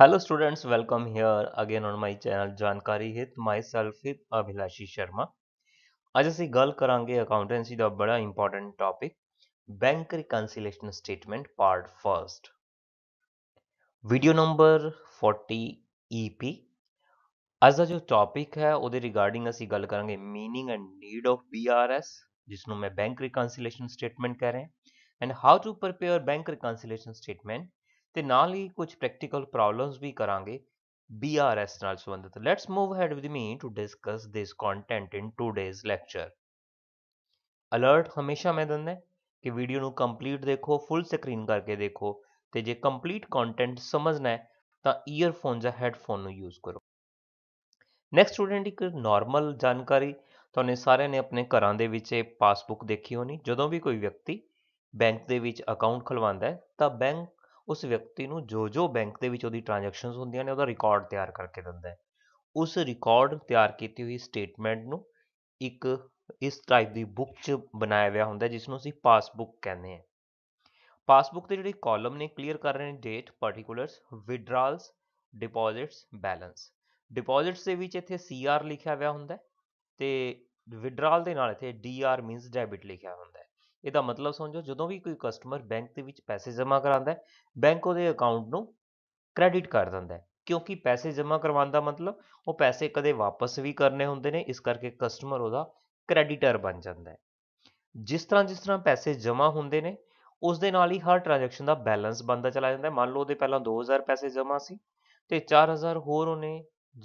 Hello students welcome here again on my channel जानकारी हित my self हित अभिलाषी शर्मा आज अभी गल करा अकाउंटेंसी का बड़ा important topic bank reconciliation statement part first video number forty ई पी अज का जो टॉपिक है वो रिगार्डिंग असं गल करा meaning and need of B R S जिसनों मैं बैंक रिकनसीलेन स्टेटमेंट कह रहा है and how to prepare bank reconciliation statement ਤੇ ਨਾਲ ਹੀ ਕੁਝ ਪ੍ਰੈਕਟੀਕਲ ਪ੍ਰੋਬਲਮਸ ਵੀ ਕਰਾਂਗੇ BRS ਨਾਲ ਸੰਬੰਧਿਤ let's move ahead with me to discuss this content in today's lecture alert ਹਮੇਸ਼ਾ ਮੈਂ ਦਿੰਦਾ ਕਿ ਵੀਡੀਓ ਨੂੰ ਕੰਪਲੀਟ ਦੇਖੋ ਫੁੱਲ ਸਕਰੀਨ ਕਰਕੇ ਦੇਖੋ ਤੇ ਜੇ ਕੰਪਲੀਟ ਕੰਟੈਂਟ ਸਮਝਣਾ ਹੈ ਤਾਂ 이어ਫੋਨ ਜਾਂ ਹੈੱਡਫੋਨ ਨੂੰ ਯੂਜ਼ ਕਰੋ ਨੈਕਸਟ ਸਟੂਡੈਂਟ ਇੱਕ ਨਾਰਮਲ ਜਾਣਕਾਰੀ ਤੁਹਾਨੂੰ ਸਾਰਿਆਂ ਨੇ ਆਪਣੇ ਘਰਾਂ ਦੇ ਵਿੱਚ ਇਹ ਪਾਸਬੁੱਕ ਦੇਖੀ ਹੋਣੀ ਜਦੋਂ ਵੀ ਕੋਈ ਵਿਅਕਤੀ ਬੈਂਕ ਦੇ ਵਿੱਚ ਅਕਾਊਂਟ ਖੁਲਵਾਉਂਦਾ ਹੈ ਤਾਂ ਬੈਂਕ ਉਸ ਵਿਅਕਤੀ ਨੂੰ ਜੋ ਜੋ ਬੈਂਕ ਦੇ ਵਿੱਚ ਉਹਦੀ ਟ੍ਰਾਂਜੈਕਸ਼ਨਸ ਹੁੰਦੀਆਂ ਨੇ ਉਹਦਾ ਰਿਕਾਰਡ ਤਿਆਰ ਕਰਕੇ ਦਿੰਦਾ ਹੈ ਉਸ ਰਿਕਾਰਡ ਤਿਆਰ ਕੀਤੀ ਹੋਈ ਸਟੇਟਮੈਂਟ ਨੂੰ ਇੱਕ ਇਸ ਟਾਈਪ ਦੀ ਬੁੱਕ 'ਚ ਬਣਾਇਆ ਹੋਇਆ ਹੁੰਦਾ ਜਿਸ ਨੂੰ ਅਸੀਂ ਪਾਸਬੁੱਕ ਕਹਿੰਦੇ ਹਾਂ ਪਾਸਬੁੱਕ ਦੇ ਜਿਹੜੇ ਕਾਲਮ ਨੇ ਕਲੀਅਰ ਕਰ ਰਹੇ ਨੇ ਡੇਟ ਪਾਰਟਿਕੂਲਰਸ ਵਿਡਰਾਲਸ ਡਿਪੋਜ਼ਿਟਸ ਬੈਲੈਂਸ ਡਿਪੋਜ਼ਿਟਸ ਦੇ ਵਿੱਚ ਇੱਥੇ ਸੀਆਰ ਲਿਖਿਆ ਹੋਇਆ ਹੁੰਦਾ ਤੇ ਵਿਡਰਾਲ ਦੇ ਨਾਲ ਇੱਥੇ ਡੀਆਰ ਮੀਨਸ ਡੈਬਿਟ ਲਿਖਿਆ ਹੁੰਦਾ ਇਹਦਾ ਮਤਲਬ ਸਮਝੋ ਜਦੋਂ ਵੀ ਕੋਈ ਕਸਟਮਰ ਬੈਂਕ ਦੇ ਵਿੱਚ ਪੈਸੇ ਜਮ੍ਹਾਂ ਕਰਾਉਂਦਾ ਹੈ ਬੈਂਕ ਉਹਦੇ ਅਕਾਊਂਟ ਨੂੰ ਕ੍ਰੈਡਿਟ ਕਰ ਦਿੰਦਾ ਹੈ ਕਿਉਂਕਿ ਪੈਸੇ ਜਮ੍ਹਾਂ ਕਰਵਾਉਣ ਦਾ ਮਤਲਬ ਉਹ ਪੈਸੇ ਕਦੇ ਵਾਪਸ ਵੀ ਕਰਨੇ ਹੁੰਦੇ ਨੇ ਇਸ ਕਰਕੇ ਕਸਟਮਰ ਉਹਦਾ ਕ੍ਰੈਡੀਟਰ ਬਣ ਜਾਂਦਾ ਹੈ ਜਿਸ ਤਰ੍ਹਾਂ ਜਿਸ ਤਰ੍ਹਾਂ ਪੈਸੇ ਜਮ੍ਹਾਂ ਹੁੰਦੇ ਨੇ ਉਸ ਦੇ ਨਾਲ ਹੀ ਹਰ ਟ੍ਰਾਂਜੈਕਸ਼ਨ ਦਾ ਬੈਲੈਂਸ ਬੰਦਾ ਚਲਾ ਜਾਂਦਾ ਹੈ ਮੰਨ ਲਓ ਉਹਦੇ ਪਹਿਲਾਂ 2000 ਪੈਸੇ ਜਮ੍ਹਾਂ ਸੀ ਤੇ 4000 ਹੋਰ ਉਹਨੇ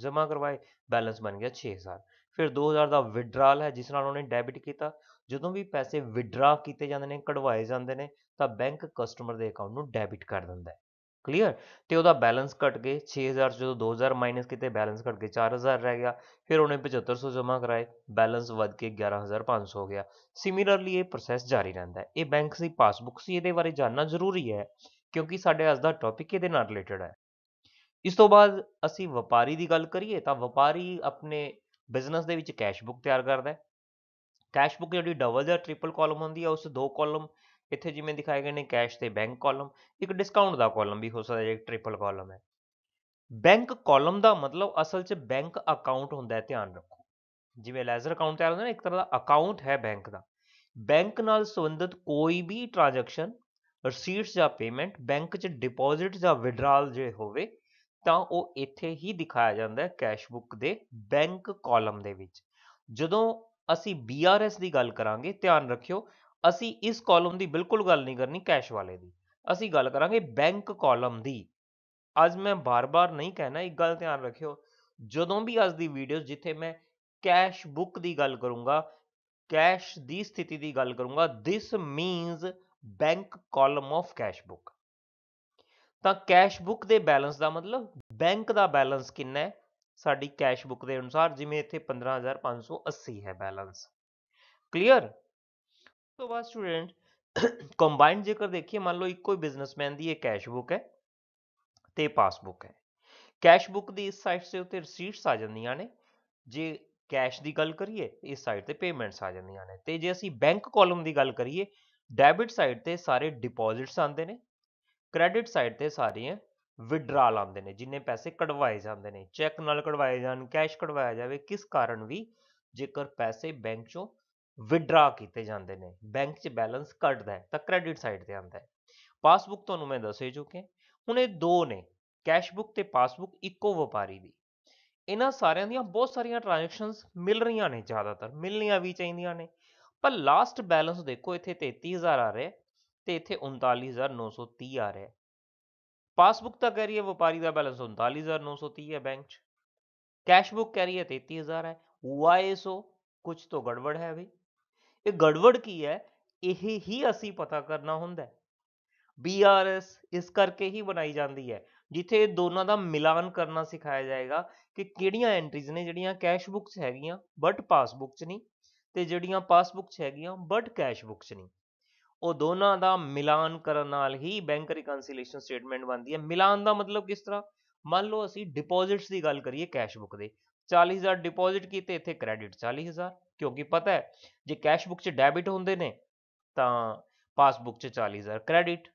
ਜਮ੍ਹਾਂ ਕਰਵਾਏ ਬੈਲੈਂਸ ਬਣ ਗਿਆ 6000 ਫਿਰ 2000 ਦਾ ਵਿਡਰਾਲ ਹੈ ਜਿਸ ਨਾਲ ਉਹਨੇ ਡੈਬਿਟ ਕੀਤਾ ਜਦੋਂ ਵੀ ਪੈਸੇ ਵਿਡਰਾ ਕੀਤੇ ਜਾਂਦੇ ਨੇ ਕਢਵਾਏ ਜਾਂਦੇ ਨੇ ਤਾਂ ਬੈਂਕ ਕਸਟਮਰ ਦੇ ਅਕਾਊਂਟ ਨੂੰ ਡੈਬਿਟ ਕਰ ਦਿੰਦਾ ਹੈ ਕਲੀਅਰ ਤੇ ਉਹਦਾ ਬੈਲੈਂਸ ਘਟ ਕੇ 6000 ਜਦੋਂ 2000 ਮਾਈਨਸ ਕੀਤੇ ਬੈਲੈਂਸ ਘਟ ਕੇ 4000 ਰਹਿ ਗਿਆ ਫਿਰ ਉਹਨੇ 7500 ਜਮ੍ਹਾਂ ਕਰਾਏ ਬੈਲੈਂਸ ਵੱਧ ਕੇ 11500 ਹੋ ਗਿਆ ਸਿਮਿਲਰਲੀ ਇਹ ਪ੍ਰੋਸੈਸ ਜਾਰੀ ਰਹਿੰਦਾ ਹੈ ਇਹ ਬੈਂਕ ਦੀ ਪਾਸਬੁੱਕ ਸੀ ਇਹਦੇ ਬਾਰੇ ਜਾਨਣਾ ਜ਼ਰੂਰੀ ਹੈ ਕਿਉਂਕਿ ਸਾਡੇ ਅੱਜ ਦਾ ਟੌਪਿਕ ਇਹਦੇ ਨਾਲ ਰਿਲੇਟਡ ਹੈ ਇਸ ਤੋਂ ਬਾਅਦ ਅਸੀਂ ਵਪਾਰੀ ਦੀ ਗੱਲ ਕਰੀਏ ਤਾਂ ਵਪਾਰੀ ਆਪਣੇ ਬਿਜ਼ਨਸ ਦੇ ਵਿੱਚ ਕੈਸ਼ ਬੁੱਕ ਤਿਆਰ ਕਰਦਾ ਹੈ ਕੈਸ਼ ਬੁੱਕ ਜਿਹੜੀ ਡਬਲ ਜਾਂ ਟ੍ਰਿਪਲ ਕਾਲਮ ਹੁੰਦੀ ਹੈ ਉਸ ਦੋ ਕਾਲਮ ਇੱਥੇ ਜਿਵੇਂ ਦਿਖਾਏ ਗਏ ਨੇ ਕੈਸ਼ ਤੇ ਬੈਂਕ ਕਾਲਮ ਇੱਕ ਡਿਸਕਾਊਂਟ ਦਾ ਕਾਲਮ ਵੀ ਹੋ ਸਕਦਾ ਜੇ ਟ੍ਰਿਪਲ ਕਾਲਮ ਹੈ ਬੈਂਕ ਕਾਲਮ ਦਾ ਮਤਲਬ ਅਸਲ 'ਚ ਬੈਂਕ ਅਕਾਊਂਟ ਹੁੰਦਾ ਹੈ ਧਿਆਨ ਰੱਖੋ ਜਿਵੇਂ ਲੈਜ਼ਰ ਅਕਾਊਂਟ ਤਿਆਰ ਹੁੰਦਾ ਨਾ ਇੱਕ ਤਰ੍ਹਾਂ ਦਾ ਅਕਾਊਂਟ ਹੈ ਬੈਂਕ ਦਾ ਬੈਂਕ ਨਾਲ ਸੰਬੰਧਿਤ ਕੋਈ ਵੀ ਟ੍ਰਾਂਜੈਕਸ਼ਨ ਰਸੀਟਸ ਜਾਂ ਪੇਮੈਂਟ ਬੈਂਕ 'ਚ ਡਿਪੋਜ਼ਿਟ ਜਾਂ ਵਿਡਰਾਲ ਜੇ ਹੋਵੇ ਤਾਂ ਉਹ ਇੱਥੇ ਹੀ ਦਿਖਾਇਆ ਜਾਂਦਾ ਹੈ ਕੈਸ਼ ਬੁੱਕ ਦੇ ਬੈਂਕ ਕਾਲਮ ਦੇ ਵਿੱਚ ਜਦੋਂ ਅਸੀਂ BRS ਦੀ ਗੱਲ ਕਰਾਂਗੇ ਧਿਆਨ ਰੱਖਿਓ ਅਸੀਂ ਇਸ ਕਾਲਮ ਦੀ ਬਿਲਕੁਲ ਗੱਲ ਨਹੀਂ ਕਰਨੀ ਕੈਸ਼ ਵਾਲੇ ਦੀ ਅਸੀਂ ਗੱਲ ਕਰਾਂਗੇ ਬੈਂਕ ਕਾਲਮ ਦੀ ਅੱਜ ਮੈਂ ਬਾਰ-ਬਾਰ ਨਹੀਂ ਕਹਿਣਾ ਇੱਕ ਗੱਲ ਧਿਆਨ ਰੱਖਿਓ ਜਦੋਂ ਵੀ ਅੱਜ ਦੀ ਵੀਡੀਓ ਜਿੱਥੇ ਮੈਂ ਕੈਸ਼ ਬੁੱਕ ਦੀ ਗੱਲ ਕਰੂੰਗਾ ਕੈਸ਼ ਦੀ ਸਥਿਤੀ ਦੀ ਗੱਲ ਕਰੂੰਗਾ this means bank column of cash book ਤਾਂ ਕੈਸ਼ ਬੁੱਕ ਦੇ ਬੈਲੈਂਸ ਦਾ ਮਤਲਬ ਬੈਂਕ ਦਾ ਬੈਲੈਂਸ ਕਿੰਨਾ ਹੈ ਸਾਡੀ ਕੈਸ਼ ਬੁੱਕ ਦੇ ਅਨੁਸਾਰ ਜਿਵੇਂ ਇੱਥੇ 15580 ਹੈ ਬੈਲੈਂਸ ਕਲੀਅਰ ਤੋਂ ਬਾਅਦ ਸਟੂਡੈਂਟ ਕੰਬਾਈਨਡ ਜੇਕਰ ਦੇਖੀਏ ਮੰਨ ਲਓ ਇੱਕੋ ਹੀ ਬਿਜ਼ਨਸਮੈਨ ਦੀ ਇਹ ਕੈਸ਼ ਬੁੱਕ ਹੈ ਤੇ ਪਾਸਬੁੱਕ ਹੈ ਕੈਸ਼ ਬੁੱਕ ਦੀ ਇਸ ਸਾਈਟ ਤੇ ਉੱਤੇ ਰਸੀਟਸ ਆ ਜਾਂਦੀਆਂ ਨੇ ਜੇ ਕੈਸ਼ ਦੀ ਗੱਲ ਕਰੀਏ ਇਸ ਸਾਈਟ ਤੇ ਪੇਮੈਂਟਸ ਆ ਜਾਂਦੀਆਂ ਨੇ ਤੇ ਜੇ ਅਸੀਂ ਬੈਂਕ ਕਾਲਮ ਦੀ ਗੱਲ ਕਰੀਏ ਡੈਬਿਟ ਸਾਈਡ ਤੇ ਸਾਰੇ ਡਿਪੋਜ਼ਿਟਸ ਆਉਂਦੇ ਨੇ ਕ੍ਰੈਡਿਟ ਸਾਈਡ ਤੇ ਸਾਰੀਆਂ ਵਿਡਰਾਅ ਲਾਉਂਦੇ ਨੇ ਜਿੰਨੇ ਪੈਸੇ ਕਢਵਾਏ ਜਾਂਦੇ ਨੇ ਚੈੱਕ ਨਾਲ ਕਢਵਾਏ ਜਾਣ ਕੈਸ਼ ਕਢਵਾਇਆ ਜਾਵੇ ਕਿਸ ਕਾਰਨ ਵੀ ਜੇਕਰ ਪੈਸੇ ਬੈਂਕ ਚੋਂ ਵਿਡਰਾ ਕੀਤੇ ਜਾਂਦੇ ਨੇ ਬੈਂਕ 'ਚ ਬੈਲੈਂਸ ਘਟਦਾ ਹੈ ਤਾਂ ਕ੍ਰੈਡਿਟ ਸਾਈਡ ਤੇ ਆਉਂਦਾ ਹੈ ਪਾਸਬੁੱਕ ਤੁਹਾਨੂੰ ਮੈਂ ਦੱਸੇ ਚੁੱਕੇ ਹੁਣ ਇਹ ਦੋ ਨੇ ਕੈਸ਼ ਬੁੱਕ ਤੇ ਪਾਸਬੁੱਕ ਇੱਕੋ ਵਪਾਰੀ ਦੀ ਇਹਨਾਂ ਸਾਰਿਆਂ ਦੀਆਂ ਬਹੁਤ ਸਾਰੀਆਂ ਟ੍ਰਾਂਜੈਕਸ਼ਨਸ ਮਿਲ ਰਹੀਆਂ ਨੇ ਜ਼ਿਆਦਾਤਰ ਮਿਲਣੀਆਂ ਵੀ ਚਾਹੀਦੀਆਂ ਨੇ ਪਰ ਲਾਸਟ ਬੈਲੈਂਸ ਦੇਖੋ ਇੱਥੇ 33000 ਆ ਰਿਹਾ ਤੇ ਇੱਥੇ 39930 ਆ ਰਿਹਾ ਪਾਸਬੁੱਕ ਤਾਂ ਕਹਿ ਰਹੀ ਹੈ ਵਪਾਰੀ ਦਾ ਬੈਲੈਂਸ 39930 ਹੈ ਬੈਂਕ 'ਚ ਕੈਸ਼ ਬੁੱਕ ਕਹਿ ਰਹੀ ਹੈ 33000 ਹੈ ਵਾਈਐਸਓ ਕੁਝ ਤੋਂ ਗੜਬੜ ਹੈ ਵੀ ਇਹ ਗੜਬੜ ਕੀ ਹੈ ਇਹ ਹੀ ਅਸੀਂ ਪਤਾ ਕਰਨਾ ਹੁੰਦਾ ਹੈ ਬੀਆਰਐਸ ਇਸ ਕਰਕੇ ਹੀ ਬਣਾਈ ਜਾਂਦੀ ਹੈ ਜਿੱਥੇ ਇਹ ਦੋਨਾਂ ਦਾ ਮਿਲਾਨ ਕਰਨਾ ਸਿਖਾਇਆ ਜਾਏਗਾ ਕਿ ਕਿਹੜੀਆਂ ਐਂਟਰੀਜ਼ ਨੇ ਜਿਹੜੀਆਂ ਕੈਸ਼ ਹੈਗੀਆਂ ਬਟ ਪਾਸਬੁੱਕ 'ਚ ਨਹੀਂ ਤੇ ਜਿਹੜੀਆਂ ਪਾਸਬੁੱਕ 'ਚ ਹੈਗੀਆਂ ਬਟ ਕੈਸ਼ ਬੁੱਕ 'ਚ ਨਹੀਂ ਉਹ ਦੋਨਾਂ ਦਾ ਮਿਲਾਨ ਕਰਨ ਨਾਲ ਹੀ ਬੈਂਕ ਰਿਕਨਸੀਲੇਸ਼ਨ ਸਟੇਟਮੈਂਟ ਬਣਦੀ ਹੈ ਮਿਲਾਨ ਦਾ ਮਤਲਬ ਕਿਸ ਤਰ੍ਹਾਂ ਮੰਨ ਲਓ ਅਸੀਂ ਡਿਪੋਜ਼ਿਟਸ ਦੀ ਗੱਲ ਕਰੀਏ ਕੈਸ਼ ਬੁੱਕ ਦੇ 40000 ਡਿਪੋਜ਼ਿਟ ਕੀਤੇ ਇੱਥੇ ਕ੍ਰੈਡਿਟ 40000 ਕਿਉਂਕਿ ਪਤਾ ਹੈ ਜੇ ਕੈਸ਼ ਬੁੱਕ 'ਚ ਡੈਬਿਟ ਹੁੰਦੇ ਨੇ ਤਾਂ ਪਾਸਬੁੱਕ 'ਚ 40000 ਕ੍ਰੈਡਿਟ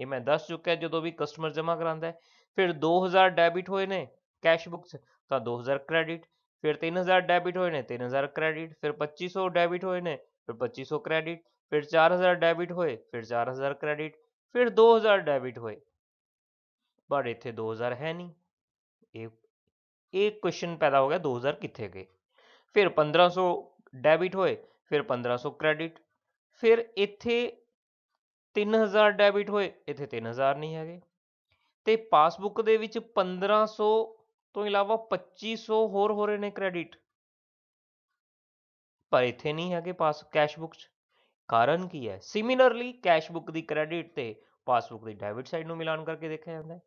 ਇਹ ਮੈਂ ਦੱਸ ਚੁੱਕਿਆ ਜਦੋਂ ਵੀ ਕਸਟਮਰ ਜਮ੍ਹਾਂ ਕਰਾਂਦਾ ਹੈ ਫਿਰ 2000 ਡੈਬਿਟ ਹੋਏ ਨੇ ਕੈਸ਼ ਬੁੱਕ 'ਚ ਤਾਂ 2000 ਕ੍ਰੈਡਿਟ ਫਿਰ 3000 ਡੈਬਿਟ ਹੋਏ ਨੇ 3000 ਕ੍ਰੈਡਿਟ ਫਿਰ 2500 ਡੈਬਿਟ ਹੋਏ ਨੇ ਫਿਰ 2500 ਕ੍ਰੈਡਿਟ ਫਿਰ 4000 ਡੈਬਿਟ ਹੋਏ ਫਿਰ 4000 ਕ੍ਰੈਡਿਟ ਫਿਰ 2000 ਡੈਬਿਟ ਹੋਏ ਪਰ ਇੱਥੇ 2000 ਹੈ ਨਹੀਂ ਇਹ ਇੱਕ ਕੁਐਸਚਨ ਪੈਦਾ ਹੋ ਗਿਆ 2000 ਕਿੱਥੇ ਗਏ ਫਿਰ 1500 ਡੈਬਿਟ ਹੋਏ ਫਿਰ 1500 ਕ੍ਰੈਡਿਟ ਫਿਰ ਇੱਥੇ 3000 ਡੈਬਿਟ ਹੋਏ ਇੱਥੇ 3000 ਨਹੀਂ ਹੈਗੇ ਤੇ ਪਾਸਬੁੱਕ ਦੇ ਵਿੱਚ 1500 ਤੋਂ ਇਲਾਵਾ 2500 ਹੋਰ ਹੋ ਰਹੇ ਨੇ ਕ੍ਰੈਡਿਟ ਪਰ ਇੱਥੇ ਨਹੀਂ ਹੈਗੇ ਪਾਸ ਕੈਸ਼ ਬੁੱਕ 'ਚ ਕਾਰਨ ਕੀ ਹੈ ਸਿਮਿਲਰਲੀ ਕੈਸ਼ ਬੁੱਕ ਦੀ ਕ੍ਰੈਡਿਟ ਤੇ ਪਾਸਬੁੱਕ ਦੀ ਡੈਬਿਟ ਸਾਈਡ ਨੂੰ ਮਿਲਾਨ ਕਰਕੇ ਦੇਖਿਆ ਜਾਂਦਾ ਹੈ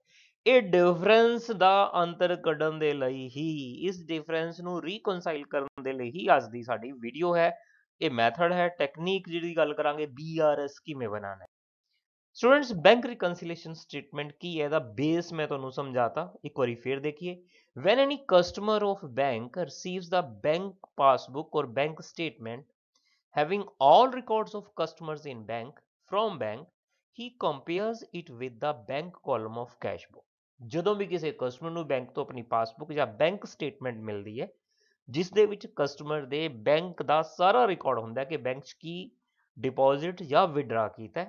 ਇਹ ਡਿਫਰੈਂਸ ਦਾ ਅੰਤਰ ਕੱਢਣ ਦੇ ਲਈ ਹੀ ਇਸ ਡਿਫਰੈਂਸ ਨੂੰ ਰੀਕਨਸਾਈਲ ਕਰਨ ਦੇ ਲਈ ਹੀ ਅੱਜ ਦੀ ਸਾਡੀ ਵੀਡੀਓ ਹੈ ਇਹ ਮੈਥਡ ਹੈ ਟੈਕਨੀਕ ਜਿਹੜੀ ਗੱਲ ਕਰਾਂਗੇ ਬੀਆਰਐਸ ਕਿਵੇਂ ਬਣਾਣਾ ਹੈ ਸਟੂਡੈਂਟਸ ਬੈਂਕ ਰੀਕਨਸਾਈਲੇਸ਼ਨ ਸਟੇਟਮੈਂਟ ਕੀ ਹੈ ਦਾ ਬੇਸ ਮੈਂ ਤੁਹਾਨੂੰ ਸਮਝਾਤਾ ਇੱਕ ਵਾਰੀ ਫੇਰ ਦੇਖੀਏ when any customer of bank receives the bank passbook or bank statement Having all records of customers in bank from bank, he compares it with the bank column of cash book. ਜਦੋਂ ਵੀ ਕਿਸੇ customer ਨੂੰ bank ਤੋਂ ਆਪਣੀ passbook ਜਾਂ bank statement ਮਿਲਦੀ ਹੈ ਜਿਸ ਦੇ ਵਿੱਚ ਕਸਟਮਰ ਦੇ ਬੈਂਕ ਦਾ ਸਾਰਾ ਰਿਕਾਰਡ ਹੁੰਦਾ ਕਿ ਬੈਂਕ 'ਚ ਕੀ ਡਿਪੋਜ਼ਿਟ ਜਾਂ ਵਿਡਰਾ ਕੀਤਾ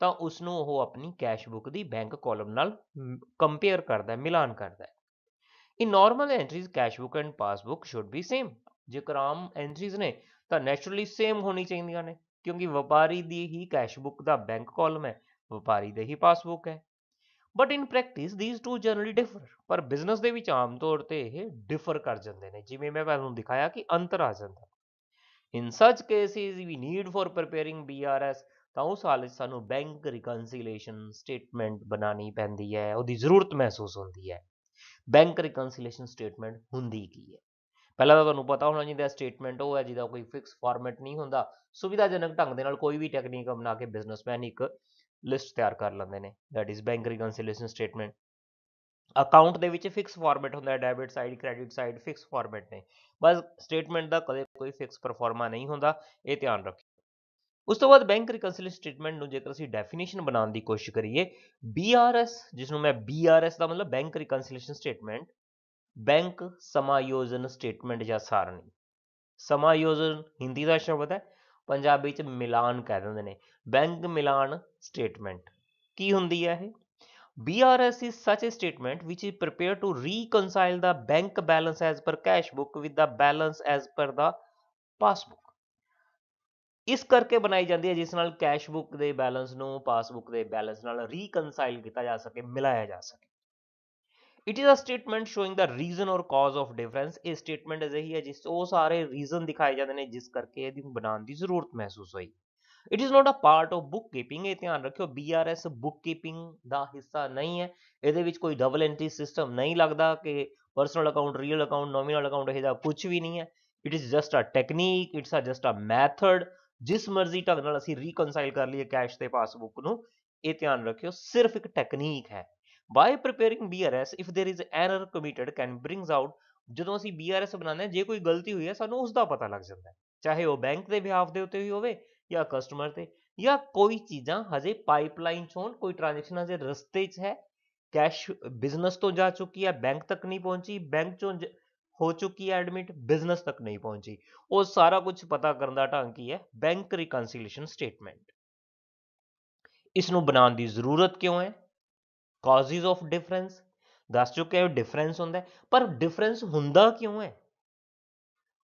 ਤਾਂ ਉਸ ਨੂੰ ਉਹ ਆਪਣੀ ਕੈਸ਼ ਬੁੱਕ ਦੀ ਬੈਂਕ ਕਾਲਮ ਨਾਲ ਕੰਪੇਅਰ ਕਰਦਾ ਮਿਲਾਨ ਕਰਦਾ ਹੈ in normal entries cash book and passbook should be same ਜੇਕਰ ਆਮ ਐਂਟਰੀਜ਼ ਨੇ ਤਾਂ ਨੇਚਰਲੀ ਸੇਮ ਹੋਣੀ ਚਾਹੀਦੀਆਂ ਨੇ ਕਿਉਂਕਿ ਵਪਾਰੀ ਦੀ ਹੀ ਕੈਸ਼ ਬੁੱਕ ਦਾ ਬੈਂਕ ਕਾਲਮ ਹੈ ਵਪਾਰੀ ਦੇ ਹੀ ਪਾਸਬੁੱਕ ਹੈ but in practice these two generally differ ਪਰ ਬਿਜ਼ਨਸ ਦੇ ਵਿੱਚ ਆਮ ਤੌਰ ਤੇ ਇਹ ਡਿਫਰ ਕਰ ਜਾਂਦੇ ਨੇ ਜਿਵੇਂ ਮੈਂ ਤੁਹਾਨੂੰ ਦਿਖਾਇਆ ਕਿ ਅੰਤਰ ਆ ਜਾਂਦਾ in such cases we need for preparing BRS ਤਾਂ ਉਸ ਹਾਲਤ ਸਾਨੂੰ ਬੈਂਕ ਰਿਕਨਸੀਲੀਏਸ਼ਨ ਸਟੇਟਮੈਂਟ ਬਣਾਣੀ ਪੈਂਦੀ ਹੈ ਉਹਦੀ ਜ਼ਰੂਰਤ ਮਹਿਸੂਸ ਹੁੰਦੀ ਹੈ ਬੈਂਕ ਰਿਕਨਸੀਲੀਏਸ਼ਨ ਸਟੇਟਮੈਂਟ ਹੁੰਦੀ ਕੀ ਹੈ ਪਹਿਲਾਂ ਤਾਂ ਤੁਹਾਨੂੰ ਪਤਾ ਹੋਣਾ ਚਾਹੀਦਾ ਸਟੇਟਮੈਂਟ ਉਹ ਹੈ ਜਿਹਦਾ ਕੋਈ ਫਿਕਸ ਫਾਰਮੈਟ ਨਹੀਂ ਹੁੰਦਾ ਸੁਵਿਧਾਜਨਕ ਢੰਗ ਦੇ ਨਾਲ ਕੋਈ ਵੀ ਟੈਕਨੀਕ ਅਪਣਾ ਕੇ ਬਿਜ਼ਨਸਮੈਨ ਇੱਕ ਲਿਸਟ ਤਿਆਰ ਕਰ ਲੈਂਦੇ ਨੇ that is bank reconciliation statement account ਦੇ ਵਿੱਚ ਫਿਕਸ ਫਾਰਮੈਟ ਹੁੰਦਾ ਹੈ debit side credit side fix format ਨੇ ਬਸ ਸਟੇਟਮੈਂਟ ਦਾ ਕਦੇ ਕੋਈ ਫਿਕਸ ਪਰਫਾਰਮਾ ਨਹੀਂ ਹੁੰਦਾ ਇਹ ਧਿਆਨ ਰੱਖਿਓ ਉਸ ਤੋਂ ਬਾਅਦ ਬੈਂਕ ਰਿਕਨਸੀਲੀਏਸ਼ਨ ਸਟੇਟਮੈਂਟ ਨੂੰ ਜੇਕਰ ਅਸੀਂ ਡੈਫੀਨੇਸ਼ਨ ਬਣਾਉਣ ਦੀ ਕੋਸ਼ਿਸ਼ ਕਰੀਏ ਐਸ ਜਿਸ ਨੂੰ ਮੈਂ BRS ਦਾ ਮਤਲਬ ਬੈਂਕ ਰਿਕਨਸੀਲੀਏਸ਼ਨ ਸਟੇਟਮੈਂਟ ਬੈਂਕ ਸਮਾਯੋਜਨ ਸਟੇਟਮੈਂਟ ਜਾਂ ਸਾਰਣੀ ਸਮਾਯੋਜਨ ਹਿੰਦੀ ਦਾ ਸ਼ਬਦ ਹੈ ਪੰਜਾਬੀ ਵਿੱਚ ਮਿਲਾਨ ਕਹਿ ਦਿੰਦੇ ਨੇ ਬੈਂਕ ਮਿਲਾਨ ਸਟੇਟਮੈਂਟ ਕੀ ਹੁੰਦੀ ਹੈ ਇਹ BRS is such a statement which is prepared to reconcile the bank balance as per cash book with the balance as per the passbook ਇਸ ਕਰਕੇ ਬਣਾਈ ਜਾਂਦੀ ਹੈ ਜਿਸ ਨਾਲ ਕੈਸ਼ ਬੁੱਕ ਦੇ ਬੈਲੈਂਸ ਨੂੰ ਪਾਸਬੁੱਕ ਦੇ ਬੈਲੈਂਸ ਨਾਲ ਰੀਕਨਸਾਈਲ ਕੀਤਾ ਜਾ ਸਕੇ ਮਿਲਾਇਆ ਜਾ ਸਕੇ it is a statement showing the reason or cause of difference ਇਹ ਸਟੇਟਮੈਂਟ ਅਜਿਹੀ ਹੈ ਜਿਸ ਉਹ ਸਾਰੇ ਰੀਜ਼ਨ ਦਿਖਾਏ ਜਾਂਦੇ ਨੇ ਜਿਸ ਕਰਕੇ ਇਹਦੀ ਬਣਾਉਣ ਦੀ ਜ਼ਰੂਰਤ ਮਹਿਸੂਸ ਹੋਈ it is not a part of bookkeeping ਇਹ ਧਿਆਨ ਰੱਖਿਓ ਬੀਆਰਐਸ ਬੁੱਕ ਕੀਪਿੰਗ ਦਾ ਹਿੱਸਾ ਨਹੀਂ ਹੈ ਇਹਦੇ ਵਿੱਚ ਕੋਈ ਡਬਲ ਐਂਟਰੀ ਸਿਸਟਮ ਨਹੀਂ ਲੱਗਦਾ ਕਿ personal account real account nominal account ਇਹਦਾ ਕੁਝ ਵੀ ਨਹੀਂ ਹੈ it is just a technique it's a just a method ਜਿਸ ਮਰਜ਼ੀ ਢੰਗ ਨਾਲ ਅਸੀਂ ਰੀਕਨਸਾਈਲ ਕਰ ਲਈਏ ਕੈਸ਼ ਤੇ ਪਾਸਬੁੱਕ ਨੂੰ ਇਹ ਧਿਆਨ ਰੱਖਿਓ ਸਿਰਫ ਇੱਕ ਟੈਕਨੀਕ ਹੈ ਬਾਈ preparing BRS if there is error committed can brings out ਜਦੋਂ ਅਸੀਂ BRS ਬਣਾਉਂਦੇ ਹਾਂ ਜੇ ਕੋਈ ਗਲਤੀ ਹੋਈ ਹੈ ਸਾਨੂੰ ਉਸ ਦਾ ਪਤਾ ਲੱਗ ਜਾਂਦਾ ਹੈ ਚਾਹੇ ਉਹ ਬੈਂਕ ਦੇ ਬਿਹਾਫ ਦੇ ਉੱਤੇ ਹੀ ਹੋਵੇ ਜਾਂ ਕਸਟਮਰ ਤੇ ਜਾਂ ਕੋਈ ਚੀਜ਼ਾਂ ਹਜੇ ਪਾਈਪਲਾਈਨ 'ਚ ਹੋਣ ਕੋਈ ਟ੍ਰਾਂਜੈਕਸ਼ਨ ਹਜੇ ਰਸਤੇ 'ਚ ਹੈ ਕੈਸ਼ ਬਿਜ਼ਨਸ ਤੋਂ ਜਾ ਚੁੱਕੀ ਹੈ ਬੈਂਕ ਤੱਕ ਨਹੀਂ ਪਹੁੰਚੀ ਬੈਂਕ 'ਚੋਂ ਹੋ ਚੁੱਕੀ ਹੈ ਐਡਮਿਟ ਬਿਜ਼ਨਸ ਤੱਕ ਨਹੀਂ ਪਹੁੰਚੀ ਉਹ ਸਾਰਾ ਕੁਝ ਪਤਾ ਕਰਨ ਦਾ ਢੰਗ ਕੀ ਹੈ ਬੈਂਕ ਰਿਕਨਸੀਲੀਏਸ਼ਨ ਸਟੇਟਮੈਂਟ ਇਸ ਨੂੰ ਬਣਾਉਣ ਦੀ ਜ਼ਰੂਰਤ ਕਿਉਂ ਹੈ ਕਾਜ਼ਿਸ ਆਫ ਡਿਫਰੈਂਸ ਦੱਸ ਚੁੱਕੇ ਹਾਂ ਡਿਫਰੈਂਸ ਹੁੰਦਾ ਪਰ ਡਿਫਰੈਂਸ ਹੁੰਦਾ ਕਿਉਂ ਹੈ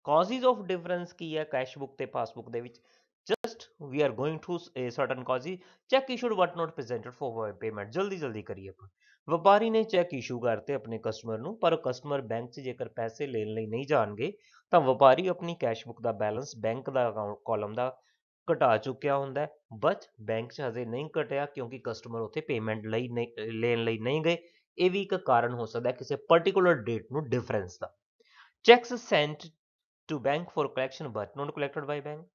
ਕਾਜ਼ਿਸ ਆਫ ਡਿਫਰੈਂਸ ਕੀ ਹੈ ਕੈਸ਼ ਬੁੱਕ ਤੇ ਪਾਸਬੁੱਕ ਦੇ ਵਿੱਚ just we are going to a certain causes cheque issued what not presented for payment ਜਲਦੀ ਜਲਦੀ ਕਰੀਏ ਆਪਾਂ ਵਪਾਰੀ ਨੇ ਚੈੱਕ ਇਸ਼ੂ ਕਰਤੇ ਆਪਣੇ ਕਸਟਮਰ ਨੂੰ ਪਰ ਕਸਟਮਰ ਬੈਂਕ 'ਚ ਜੇਕਰ ਪੈਸੇ ਲੈਣ ਲਈ ਨਹੀਂ ਜਾਣਗੇ ਤਾਂ ਵਪਾਰੀ ਆਪਣੀ ਕੈਸ਼ ਬੁੱਕ ਦਾ ਬੈਲੈਂਸ ਬੈਂਕ ਦਾ ਅਕਾਊਂਟ ਕਾਲਮ ਦਾ ਘਟਾ ਚੁੱਕਿਆ ਹੁੰਦਾ ਬਟ ਬੈਂਕ 'ਚ ਹਜੇ ਨਹੀਂ ਘਟਿਆ ਕਿਉਂਕਿ ਕਸਟਮਰ ਉੱਥੇ ਪੇਮੈਂਟ ਲਈ ਲੈਣ ਲਈ ਨਹੀਂ ਗਏ ਇਹ ਵੀ ਇੱਕ ਕਾਰਨ ਹੋ ਸਕਦਾ ਕਿਸੇ ਪਾਰਟਿਕੂਲਰ ਡੇਟ ਨੂੰ ਡਿਫਰੈਂਸ ਦਾ cheques sent to bank for collection but not collected by bank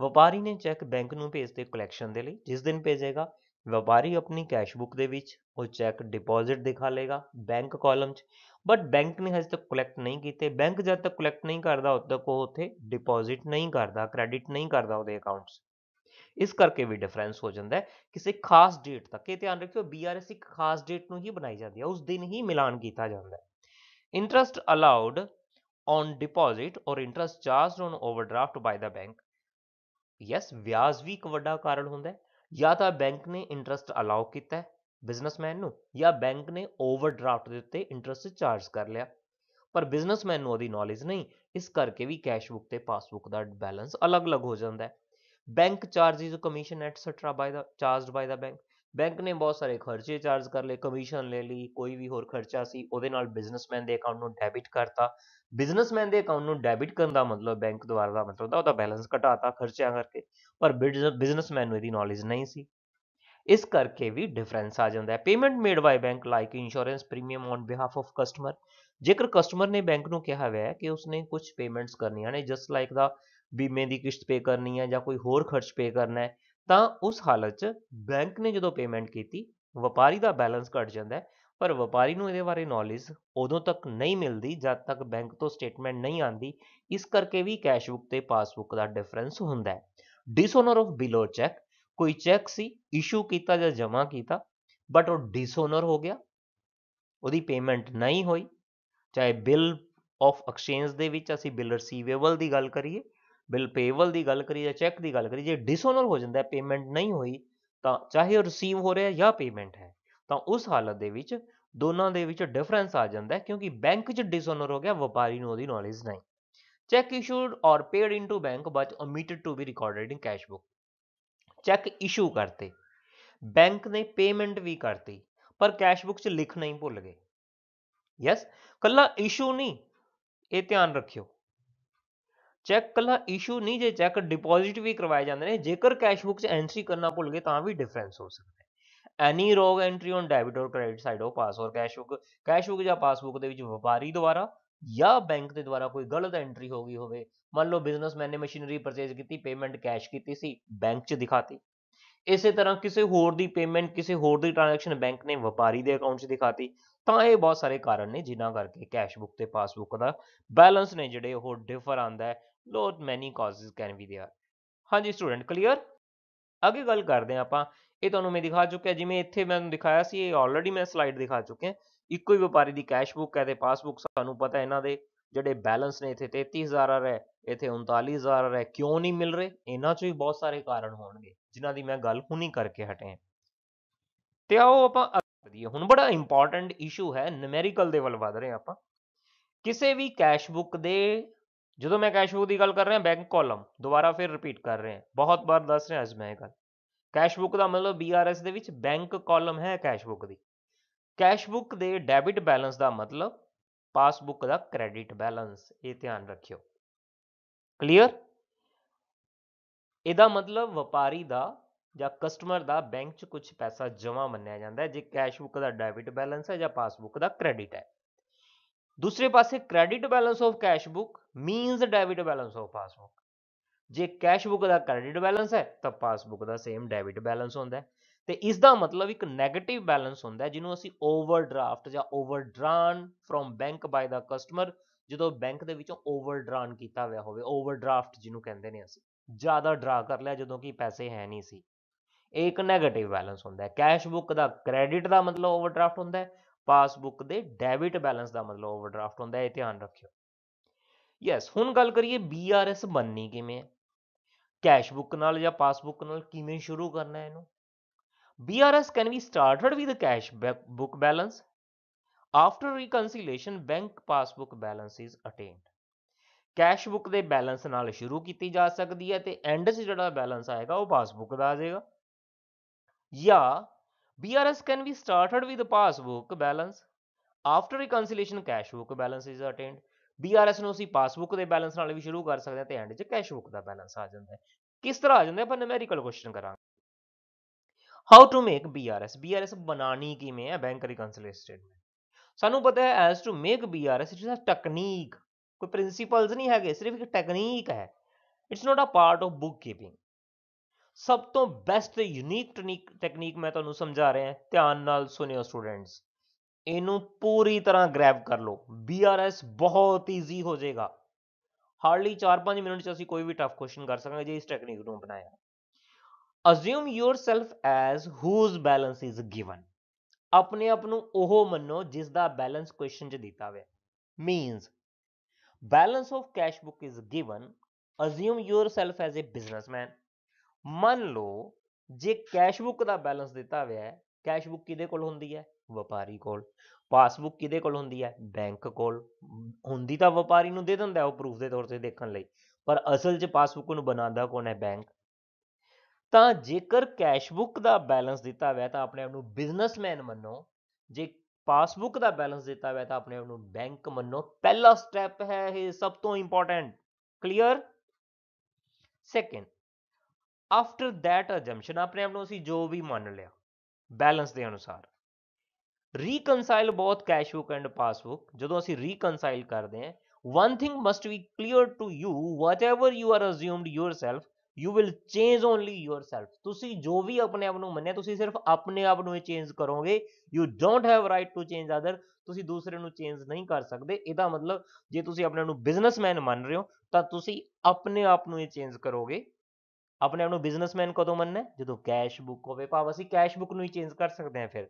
ਵਪਾਰੀ ਨੇ ਚੈੱਕ ਬੈਂਕ ਨੂੰ ਭੇਜਦੇ ਕਲੈਕਸ਼ਨ ਦੇ ਲਈ ਜਿਸ ਦਿਨ ਭੇਜੇਗਾ ਵਪਾਰੀ ਆਪਣੀ ਕੈਸ਼ ਬੁੱਕ ਦੇ ਵਿੱਚ ਉਹ ਚੈੱਕ ਡਿਪੋਜ਼ਿਟ ਦਿਖਾ ਲੇਗਾ ਬੈਂਕ ਕਾਲਮ 'ਚ ਬਟ ਬੈਂਕ ਨੇ ਹਜੇ ਤੱਕ ਕਲੈਕਟ ਨਹੀਂ ਕੀਤੇ ਬੈਂਕ ਜਦ ਤੱਕ ਕਲੈਕਟ ਨਹੀਂ ਕਰਦਾ ਉਦ ਤੱਕ ਉਹ ਉੱਥੇ ਡਿਪੋਜ਼ਿਟ ਨਹੀਂ ਕਰਦਾ ਕ੍ਰੈਡਿਟ ਨਹੀਂ ਕਰਦਾ ਉਹਦੇ ਅਕਾਊਂਟ 'ਚ ਇਸ ਕਰਕੇ ਵੀ ਡਿਫਰੈਂਸ ਹੋ ਜਾਂਦਾ ਹੈ ਕਿਸੇ ਖਾਸ ਡੇਟ ਤੱਕ ਇਹ ਧਿਆਨ ਰੱਖਿਓ ਬੀਆਰਐਸ ਇੱਕ ਖਾਸ ਡੇਟ ਨੂੰ ਹੀ ਬਣਾਈ ਜਾਂਦੀ ਹੈ ਉਸ ਦਿਨ ਹੀ ਮਿਲਾਨ ਕੀਤਾ ਜਾਂਦਾ ਹੈ interest allowed on deposit or interest charged on overdraft by the bank yes ਵਿਆਜ ਵੀ ਇੱਕ ਵੱਡਾ ਕਾਰਨ ਹੁੰਦਾ ਹੈ ਜਾਂ ਤਾਂ ਬੈਂਕ ਨੇ ਇੰਟਰਸਟ ਅਲਾਉ ਕੀਤਾ ਬਿਜ਼ਨਸਮੈਨ ਨੂੰ ਜਾਂ ਬੈਂਕ ਨੇ ਓਵਰਡਰਾਫਟ ਦੇ ਉੱਤੇ ਇੰਟਰਸਟ ਚਾਰਜ ਕਰ ਲਿਆ ਪਰ ਬਿਜ਼ਨਸਮੈਨ ਨੂੰ ਉਹਦੀ ਨੌਲੇਜ ਨਹੀਂ ਇਸ ਕਰਕੇ ਵੀ ਕੈਸ਼ ਬੁੱਕ ਤੇ ਪਾਸਬੁੱਕ ਦਾ ਬੈਲੈਂਸ ਅਲੱਗ-ਅਲੱਗ ਹੋ ਜਾਂਦਾ ਹੈ bank charges commission etcetera by the charged by the bank bank ਨੇ ਬਹੁਤ ਸਾਰੇ ਖਰਚੇ ਚਾਰਜ ਕਰ ਲਏ ਕਮਿਸ਼ਨ ਲੈ ਲਈ ਕੋਈ ਵੀ ਹੋਰ ਖਰਚਾ ਸੀ ਉਹਦੇ ਨਾਲ ਬਿਜ਼ਨਸਮੈਨ ਦੇ ਅਕਾਊਂਟ ਨੂੰ ਡੈਬਿਟ ਕਰਤਾ ਬਿਜ਼ਨਸਮੈਨ ਦੇ ਅਕਾਊਂਟ ਨੂੰ ਡੈਬਿਟ ਕਰਨ ਦਾ ਮਤਲਬ ਬੈਂਕ ਦੁਆਰਾ ਦਾ ਮਤਲਬ ਦਾ ਉਹਦਾ ਬੈਲੈਂਸ ਘਟਾਤਾ ਖਰਚਿਆਂ ਕਰਕੇ ਪਰ ਬਿਜ਼ਨਸਮੈਨ ਨੂੰ ਇਹਦੀ ਨੌਲੇਜ ਨਹੀਂ ਸੀ ਇਸ ਕਰਕੇ ਵੀ ਡਿਫਰੈਂਸ ਆ ਜਾਂਦਾ ਹੈ payment made by bank like insurance premium on behalf of customer ਜੇਕਰ ਕਸਟਮਰ ਨੇ ਬੈਂਕ ਨੂੰ ਕਿਹਾ ਹੋਇਆ ਹੈ ਕਿ ਉਸਨੇ ਕੁਝ ਪੇਮੈਂਟਸ ਕਰਨੀਆਂ ਨੇ ਜਸਟ ਲਾਈਕ ਦਾ ਬੀਮੇ ਦੀ ਕਿਸ਼ਤ ਪੇ ਕਰਨੀ ਹੈ ਜਾਂ ਕੋਈ ਹੋਰ ਖਰਚ ਪੇ ਕਰਨਾ ਹੈ ਤਾਂ ਉਸ ਹਾਲਤ 'ਚ ਬੈਂਕ ਨੇ ਜਦੋਂ ਪੇਮੈਂਟ ਕੀਤੀ ਵਪਾਰੀ ਦਾ ਬੈਲੈਂਸ ਘਟ ਜਾਂਦਾ ਪਰ ਵਪਾਰੀ ਨੂੰ ਇਹਦੇ ਬਾਰੇ ਨੌਲੇਜ ਉਦੋਂ ਤੱਕ ਨਹੀਂ ਮਿਲਦੀ ਜਦ ਤੱਕ ਬੈਂਕ ਤੋਂ ਸਟੇਟਮੈਂਟ ਨਹੀਂ ਆਂਦੀ ਇਸ ਕਰਕੇ ਵੀ ਕੈਸ਼ ਬੁੱਕ ਤੇ ਪਾਸਬੁੱਕ ਦਾ ਡਿਫਰੈਂਸ ਹੁੰਦਾ ਹੈ ਡਿਸਓਨਰ ਆਫ ਬਿਲੋ ਚੈੱਕ ਕੋਈ ਚੈੱਕ ਸੀ ਇਸ਼ੂ ਕੀਤਾ ਜਾਂ ਜਮ੍ਹਾਂ ਕੀਤਾ ਬਟ ਉਹ ਡਿਸਓਨਰ ਹੋ ਗਿਆ ਉਹਦੀ ਪੇਮੈਂਟ ਨਹੀਂ ਹੋਈ ਚਾਹੇ ਬਿੱਲ ਆਫ ਐਕਸਚੇਂਜ ਦੇ ਵਿੱਚ ਅਸੀਂ ਬਿਲ ਰਿਸੀਵੇਬਲ ਦੀ ਗੱਲ ਕਰੀਏ ਬਿਲ ਪੇਵਲ ਦੀ ਗੱਲ ਕਰੀ ਜਾਂ ਚੈੱਕ ਦੀ ਗੱਲ ਕਰੀ ਜੇ ਡਿਸਓਨਰ ਹੋ ਜਾਂਦਾ ਹੈ ਪੇਮੈਂਟ ਨਹੀਂ ਹੋਈ ਤਾਂ ਚਾਹੇ ਉਹ ਰਿਸੀਵ ਹੋ ਰਿਹਾ ਜਾਂ ਪੇਮੈਂਟ ਹੈ ਤਾਂ ਉਸ ਹਾਲਤ ਦੇ ਵਿੱਚ ਦੋਨਾਂ ਦੇ ਵਿੱਚ ਡਿਫਰੈਂਸ ਆ ਜਾਂਦਾ ਹੈ ਕਿਉਂਕਿ ਬੈਂਕ 'ਚ ਡਿਸਓਨਰ ਹੋ ਗਿਆ ਵਪਾਰੀ ਨੂੰ ਉਹਦੀ ਨੌਲੇਜ ਨਹੀਂ cheque issued or paid into bank but omitted to be recorded in cash book cheque issue ਕਰਤੇ ਬੈਂਕ ਨੇ ਪੇਮੈਂਟ ਵੀ ਕਰਤੀ ਪਰ ਕੈਸ਼ ਬੁੱਕ 'ਚ ਲਿਖਣਾ ਹੀ ਭੁੱਲ ਗਏ ਯੈਸ ਕੱਲਾ ਇਸ਼ੂ ਨਹੀਂ ਇਹ ਧਿਆਨ ਰੱਖਿਓ ਚੈੱਕ ਕੱਲਾ ਇਸ਼ੂ ਨਹੀਂ ਜੇ ਚੈੱਕ ਡਿਪੋਜ਼ਿਟ ਵੀ ਕਰਵਾਏ ਜਾਂਦੇ ਨੇ ਜੇਕਰ ਕੈਸ਼ ਬੁੱਕ 'ਚ ਐਂਟਰੀ ਕਰਨਾ ਭੁੱਲ ਗਏ ਤਾਂ ਵੀ ਡਿਫਰੈਂਸ ਹੋ ਸਕਦਾ ਹੈ any wrong entry on debit or credit side ਉਹ pass or cash book cash book ਜਾਂ ਪਾਸਬੁੱਕ ਦੇ ਵਿੱਚ ਵਪਾਰੀ ਦੁਆਰਾ ਜਾਂ ਬੈਂਕ ਦੇ ਦੁਆਰਾ ਕੋਈ ਗਲਤ ਐਂਟਰੀ ਹੋ ਗਈ ਹੋਵੇ ਮੰਨ ਲਓ ਬਿਜ਼ਨਸਮੈਨ ਨੇ ਮਸ਼ੀਨਰੀ ਪਰਚੇਜ਼ ਕੀਤੀ ਪੇਮੈਂਟ ਕੈਸ਼ ਕੀਤੀ ਸੀ ਬੈਂਕ 'ਚ ਦਿਖਾਤੀ ਇਸੇ ਤਰ੍ਹਾਂ ਕਿਸੇ ਹੋਰ ਦੀ ਪੇਮੈਂਟ ਕਿਸੇ ਹੋਰ ਦੀ ਟ੍ਰਾਂਜੈਕਸ਼ਨ ਬੈਂਕ ਨੇ ਵਪਾਰੀ ਦੇ ਅਕਾਊਂਟ 'ਚ ਦਿਖਾਤੀ ਤਾਂ ਇਹ ਬਹੁਤ ਸਾਰੇ ਕਾਰਨ ਨੇ ਜਿਨ੍ਹਾਂ ਕਰਕੇ ਕੈਸ਼ ਬੁੱਕ ਤੇ ਪਾਸਬੁੱਕ ਦਾ ਬੈਲੈਂਸ ਨੇ ਜਿਹੜੇ ਉਹ ਡਿਫਰ ਆਂਦਾ ਹੈ lot many causes can be there ਹਾਂਜੀ ਸਟੂਡੈਂਟ ਕਲੀਅਰ ਅੱਗੇ ਗੱਲ ਕਰਦੇ ਆਪਾਂ ਇਹ ਤੁਹਾਨੂੰ ਮੈਂ ਦਿਖਾ ਚੁੱਕਿਆ ਜਿਵੇਂ ਇੱਥੇ ਮੈਂ ਤੁਹਾਨੂੰ ਦਿਖਾਇਆ ਸੀ ਇਹ ਆਲਰੇਡੀ ਮੈਂ ਸਲਾਈਡ ਦਿਖਾ ਚੁੱਕਿਆ ਇੱਕੋ ਹੀ ਵਪਾਰੀ ਦੀ ਕੈਸ਼ ਬੁੱਕ ਹੈ ਤੇ ਪਾਸਬੁੱਕ ਸਾਨੂੰ ਪਤਾ ਇਹਨਾਂ ਦੇ ਜਿਹੜੇ ਬੈਲੈਂਸ ਨੇ ਇੱਥੇ 33000 ਆ ਰਹੇ ਇੱਥੇ 39000 ਆ ਰਹੇ ਕਿਉਂ ਨਹੀਂ ਮਿਲ ਰਹੇ ਇਹਨਾਂ ਚੋਂ ਹੀ ਬਹੁਤ ਸਾਰੇ ਕਾਰਨ ਹੋਣਗੇ ਜਿਨ੍ਹਾਂ ਦੀ ਮੈਂ ਗੱਲ ਹੁਣੀ ਕਰਕੇ ਹਟੇ ਤੇ ਆਓ ਆਪਾਂ ਵਧੀਆ ਹੁਣ ਬੜਾ ਇੰਪੋਰਟੈਂਟ ਇਸ਼ੂ ਹੈ ਨਿਊਮੈਰੀਕਲ ਦੇ ਵੱਲ ਵਧ ਰਹੇ ਆਪਾਂ ਕਿਸੇ ਵੀ ਕੈਸ਼ ਬੁੱਕ ਦੇ ਜਦੋਂ ਮੈਂ ਕੈਸ਼ ਬੁੱਕ ਦੀ ਗੱਲ ਕਰ ਰਿਹਾ ਬੈਂਕ ਕਾਲਮ ਦੁਬਾਰਾ ਫਿਰ ਰਿਪੀਟ ਕਰ ਰਹੇ ਹਾਂ ਬਹੁਤ ਵਾਰ ਦੱਸ ਰਿਹਾ ਅੱਜ ਮੈਂ ਗੱਲ ਕੈਸ਼ ਬੁੱਕ ਦਾ ਮਤਲਬ ਬੀਆਰਐਸ ਦੇ ਵਿੱਚ ਬੈਂਕ ਕਾਲਮ ਹੈ ਕੈਸ਼ ਬੁੱਕ ਦੀ ਕੈਸ਼ ਬੁੱਕ ਦੇ ਡੈਬਿਟ ਬੈਲੈਂਸ ਦਾ ਮਤਲਬ ਪਾਸਬੁੱਕ ਦਾ ਕ੍ਰੈਡਿਟ ਬੈਲੈਂਸ ਇਹ ਧਿਆਨ ਰੱਖਿਓ ਕਲੀਅਰ ਇਹਦਾ ਮਤਲਬ ਵਪਾਰੀ ਦਾ ਜਾਂ ਕਸਟਮਰ ਦਾ ਬੈਂਕ 'ਚ ਕੁਝ ਪੈਸਾ ਜਮ੍ਹਾਂ ਮੰਨਿਆ ਜਾਂਦਾ ਜੇ ਕੈਸ਼ ਬੁੱਕ ਦਾ ਡੈਬਿਟ ਬੈਲੈਂਸ ਹੈ ਜਾਂ ਪਾਸਬੁੱਕ ਦਾ ਕ੍ਰੈਡਿਟ ਹੈ ਦੂਸਰੇ ਪਾਸੇ credit balance of cash book means debit balance of passbook ਜੇ ਕੈਸ਼ ਬੁੱਕ ਦਾ ਕ੍ਰੈਡਿਟ ਬੈਲੈਂਸ ਹੈ ਤਾਂ ਪਾਸਬੁੱਕ ਦਾ ਸੇਮ ਡੈਬਿਟ ਬੈਲੈਂਸ ਹੁੰਦਾ ਤੇ ਇਸ ਦਾ ਮਤਲਬ ਇੱਕ 네ਗੇਟਿਵ ਬੈਲੈਂਸ ਹੁੰਦਾ ਜਿਹਨੂੰ ਅਸੀਂ ਓਵਰਡਰਾਫਟ ਜਾਂ overdrawn from bank by the customer ਜਦੋਂ ਬੈਂਕ ਦੇ ਵਿੱਚੋਂ ਓਵਰਡਰਾਨ ਕੀਤਾ ਹੋਇਆ ਹੋਵੇ ਓਵਰਡਰਾਫਟ ਜਿਹਨੂੰ ਕਹਿੰਦੇ ਨੇ ਅਸੀਂ ਜ਼ਿਆਦਾ ਡਰਾ ਕਰ ਲਿਆ ਜਦੋਂ ਕਿ ਪੈਸੇ ਹੈ ਨਹੀਂ ਸੀ ਇਹ ਇੱਕ 네ਗੇਟਿਵ ਬੈਲੈਂਸ ਹੁੰਦਾ ਹੈ ਕੈਸ਼ ਬੁੱਕ ਦਾ ਕ੍ਰੈਡਿਟ ਦਾ ਮਤਲਬ ਓਵਰਡਰਾਫਟ ਹੁੰਦਾ ਹੈ ਪਾਸਬੁੱਕ ਦੇ ਡੈਬਿਟ ਬੈਲੈਂਸ ਦਾ ਮਤਲਬ ਓਵਰਡਰਾਫਟ ਹੁੰਦਾ ਹੈ ਇਹ ਧਿਆਨ ਰੱਖਿਓ ਯੈਸ ਹੁਣ ਗੱਲ ਕਰੀਏ ਬੀਆਰਐਸ ਬੰਨੀ ਕਿਵੇਂ ਹੈ ਕੈਸ਼ ਬੁੱਕ ਨਾਲ ਜਾਂ ਪਾਸਬੁੱਕ ਨਾਲ ਕਿਵੇਂ ਸ਼ੁਰੂ ਕਰਨਾ ਹੈ ਇਹਨੂੰ BRS can be started with cash book balance after After bank bank passbook balance is attained. Cash book ਦੇ ਬੈਲੈਂਸ ਨਾਲ ਸ਼ੁਰੂ ਕੀਤੀ ਜਾ ਸਕਦੀ ਹੈ ਤੇ ਐਂਡ 'ਚ ਜਿਹੜਾ ਬੈਲੈਂਸ ਆਏਗਾ ਉਹ ਪਾਸਬੁੱਕ ਦਾ ਆ ਜਾਏਗਾ ਜਾਂ BRS can be started with the passbook balance. After reconciliation cash book balance is attained. BRS ਨੂੰ ਅਸੀਂ ਪਾਸਬੁੱਕ ਦੇ ਬੈਲੈਂਸ ਨਾਲ ਵੀ ਸ਼ੁਰੂ ਕਰ ਸਕਦੇ ਹਾਂ ਤੇ ਐਂਡ 'ਚ ਕੈਸ਼ ਬੁੱਕ ਦਾ ਬੈਲੈਂਸ ਆ ਜਾਂਦਾ ਹੈ ਕਿਸ ਤਰ੍ਹਾਂ ਆ ਜਾਂਦਾ ਹੈ ਆਪਾਂ ਨਿਊਮੈਰੀਕਲ ਕੁਐਸਚਨ ਕਰਾਂਗੇ how to make BRS BRS ਬਣਾਣੀ ਕਿਵੇਂ ਹੈ ਬੈਂਕ ਰਿਕਨਸੀਲੀਏਸ਼ਨ ਸਟੇਟਮੈਂਟ ਸਾਨੂੰ ਪਤਾ ਹੈ as to make BRS it's a technique ਕੋਈ ਪ੍ਰਿੰਸੀਪਲਸ ਨਹੀਂ ਹੈਗੇ ਸਿਰਫ ਇੱਕ ਟੈਕਨੀਕ ਹੈ it's not a part of bookkeeping ਸਭ ਤੋਂ ਬੈਸਟ ਤੇ ਯੂਨੀਕ ਟੈਕਨੀਕ ਟੈਕਨੀਕ ਮੈਂ ਤੁਹਾਨੂੰ ਸਮਝਾ ਰਿਹਾ ਧਿਆਨ ਨਾਲ ਸੁਣਿਓ ਸਟੂਡੈਂਟਸ ਇਹਨੂੰ ਪੂਰੀ ਤਰ੍ਹਾਂ ਗ੍ਰੈਬ ਕਰ ਲਓ ਬੀਆਰਐਸ ਬਹੁਤ ਈਜ਼ੀ ਹੋ ਜਾਏਗਾ ਹਾਰਡਲੀ 4-5 ਮਿੰਟ ਚ ਅਸੀਂ ਕੋਈ ਵੀ ਟਫ ਕੁਐਸਚਨ ਕਰ ਸਕਾਂਗੇ ਜੇ ਇਸ ਟੈਕਨੀਕ ਨੂੰ ਬਣਾਇਆ assume yourself as whose balance is given ਆਪਣੇ ਆਪ ਨੂੰ ਉਹ ਮੰਨੋ ਜਿਸ ਦਾ ਬੈਲੈਂਸ ਕੁਐਸਚਨ 'ਚ ਦਿੱਤਾ ਹੋਇਆ means balance of cash book is given assume yourself as a businessman ਮੰਨ ਲਓ ਜੇ ਕੈਸ਼ ਬੁੱਕ ਦਾ ਬੈਲੈਂਸ ਦਿੱਤਾ ਹੋਇਆ ਹੈ ਕੈਸ਼ ਬੁੱਕ ਕਿਹਦੇ ਕੋਲ ਹੁੰਦੀ ਹੈ ਵਪਾਰੀ ਕੋਲ ਪਾਸਬੁੱਕ ਕਿਹਦੇ ਕੋਲ ਹੁੰਦੀ ਹੈ ਬੈਂਕ ਕੋਲ ਹੁੰਦੀ ਤਾਂ ਵਪਾਰੀ ਨੂੰ ਦੇ ਦਿੰਦਾ ਉਹ ਪ੍ਰੂਫ ਦੇ ਤੌਰ ਤੇ ਦੇਖਣ ਲਈ ਪਰ ਅਸਲ 'ਚ ਪਾਸਬੁੱਕ ਨੂੰ ਬਣਾਉਂਦਾ ਕੋਣ ਹੈ ਬੈਂਕ ਤਾਂ ਜੇਕਰ ਕੈਸ਼ ਬੁੱਕ ਦਾ ਬੈਲੈਂਸ ਦਿੱਤਾ ਹੋਇਆ ਤਾਂ ਆਪਣੇ ਆਪ ਨੂੰ ਬਿਜ਼ਨਸਮੈਨ ਮੰਨੋ ਜੇ ਪਾਸਬੁੱਕ ਦਾ ਬੈਲੈਂਸ ਦਿੱਤਾ ਹੋਇਆ ਤਾਂ ਆਪਣੇ ਆਪ ਨੂੰ ਬੈਂਕ ਮੰਨੋ ਪਹਿਲਾ ਸਟੈਪ ਹੈ ਇਹ ਸਭ ਤੋਂ important clear second after that assumption ਆਪਣੇ ਆਪ ਨੂੰ ਅਸੀਂ ਜੋ ਵੀ ਮੰਨ ਲਿਆ ਬੈਲੈਂਸ ਦੇ ਅਨੁਸਾਰ reconcile both cash book and passbook ਜਦੋਂ ਅਸੀਂ ਰੀਕਨਸਾਈਲ ਕਰਦੇ ਹਾਂ one thing must be clear to you whatever you are assumed yourself you will change only yourself ਤੁਸੀਂ ਜੋ ਵੀ ਆਪਣੇ ਆਪ ਨੂੰ ਮੰਨਿਆ ਤੁਸੀਂ ਸਿਰਫ ਆਪਣੇ ਆਪ ਨੂੰ ਹੀ ਚੇਂਜ ਕਰੋਗੇ you don't have right to change other ਤੁਸੀਂ ਦੂਸਰੇ ਨੂੰ ਚੇਂਜ ਨਹੀਂ ਕਰ ਸਕਦੇ ਇਹਦਾ ਮਤਲਬ ਜੇ ਤੁਸੀਂ ਆਪਣੇ ਆਪ ਨੂੰ ਬਿਜ਼ਨਸਮੈਨ ਮੰਨ ਰਹੇ ਹੋ ਤਾਂ ਤੁਸੀਂ ਆਪਣੇ ਆਪ ਨੂੰ ਹੀ ਚੇਂਜ ਕਰੋਗੇ ਆਪਣੇ ਆਪ ਨੂੰ ਬਿਜ਼ਨਸਮੈਨ ਕਦੋਂ ਮੰਨਣਾ ਜਦੋਂ ਕੈਸ਼ ਬੁੱਕ ਹੋਵੇ ਭਾਵ ਅਸੀਂ ਕੈਸ਼ ਬੁੱਕ ਨੂੰ ਹੀ ਚੇਂਜ ਕਰ ਸਕਦੇ ਹਾਂ ਫਿਰ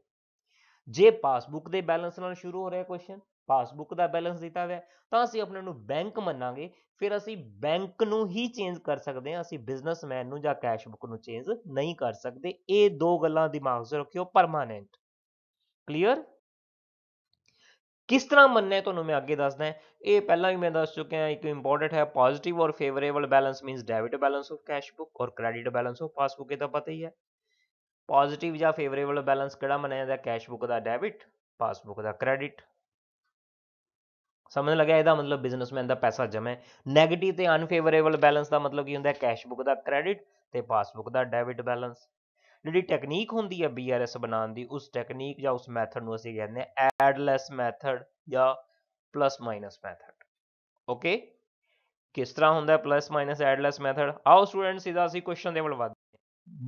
ਜੇ ਪਾਸਬੁੱਕ ਦੇ ਬੈਲੈਂਸ ਨਾਲ ਸ਼ੁਰੂ ਹੋ ਰਿਹਾ ਕੁਐਸਚਨ ਪਾਸਬੁੱਕ ਦਾ ਬੈਲੈਂਸ ਦਿੱਤਾ ਹੋਇਆ ਤਾਂ ਅਸੀਂ ਆਪਣੇ ਨੂੰ ਬੈਂਕ ਮੰਨਾਂਗੇ ਫਿਰ ਅਸੀਂ ਬੈਂਕ ਨੂੰ ਹੀ ਚੇਂਜ ਕਰ ਸਕਦੇ ਹਾਂ ਅਸੀਂ ਬਿਜ਼ਨਸਮੈਨ ਨੂੰ ਜਾਂ ਕੈਸ਼ ਬੁੱਕ ਨੂੰ ਚੇਂਜ ਨਹੀਂ ਕਰ ਸਕਦੇ ਇਹ ਦੋ ਗੱਲਾਂ ਦਿਮਾਗ 'ਚ ਰੱਖਿਓ ਪਰਮਾਨੈਂਟ ਕਲੀਅਰ ਕਿਸ ਤਰ੍ਹਾਂ ਮੰਨਣਾ ਤੁਹਾਨੂੰ ਮੈਂ ਅੱਗੇ ਦੱਸਦਾ ਇਹ ਪਹਿਲਾਂ ਵੀ ਮੈਂ ਦੱਸ ਚੁੱਕਿਆ ਹਾਂ ਇੱਕ ਇੰਪੋਰਟੈਂਟ ਹੈ positive or favourable balance means debit balance of cash book or credit balance of passbook ਇਹ ਤਾਂ ਪਤਾ ਹੀ ਹੈ ਪੋਜ਼ਿਟਿਵ ਜਾਂ ਫੇਵਰੇਬਲ ਬੈਲੈਂਸ ਕਿਹੜਾ ਮੰਨਿਆ ਜਾਂਦਾ ਕੈਸ਼ ਬੁੱਕ ਦਾ ਡੈਬਿਟ ਪਾਸਬੁੱਕ ਦਾ ਕ੍ਰੈਡਿਟ ਸਮਝ ਲੱਗਿਆ ਇਹਦਾ ਮਤਲਬ ਬਿਜ਼ਨਸਮੈਨ ਦਾ ਪੈਸਾ ਜਮਾ ਹੈ 네ਗੇਟਿਵ ਤੇ ਅਨਫੇਵਰੇਬਲ ਬੈਲੈਂਸ ਦਾ ਮਤਲਬ ਕੀ ਹੁੰਦਾ ਹੈ ਕੈਸ਼ ਬੁੱਕ ਦਾ ਕ੍ਰੈਡਿਟ ਤੇ ਪਾਸਬੁੱਕ ਦਾ ਡੈਬਿਟ ਬੈਲੈਂਸ ਜਿਹੜੀ ਟੈਕਨੀਕ ਹੁੰਦੀ ਹੈ ਬੀਆਰਐਸ ਬਣਾਉਣ ਦੀ ਉਸ ਟੈਕਨੀਕ ਜਾਂ ਉਸ ਮੈਥਡ ਨੂੰ ਅਸੀਂ ਕਹਿੰਦੇ ਆ ਐਡਲੈਸ ਮੈਥਡ ਜਾਂ ਪਲੱਸ ਮਾਈਨਸ ਮੈਥਡ ਓਕੇ ਕਿਸ ਤਰ੍ਹਾਂ ਹੁੰਦਾ ਪਲੱਸ ਮਾਈਨਸ ਐਡਲੈਸ ਮੈਥਡ ਆਓ ਸਟੂਡੈਂਟ ਸਿੱਧਾ ਅਸੀਂ ਕੁਐਸਚਨ ਦੇ ਵੱਲ ਵਧਦੇ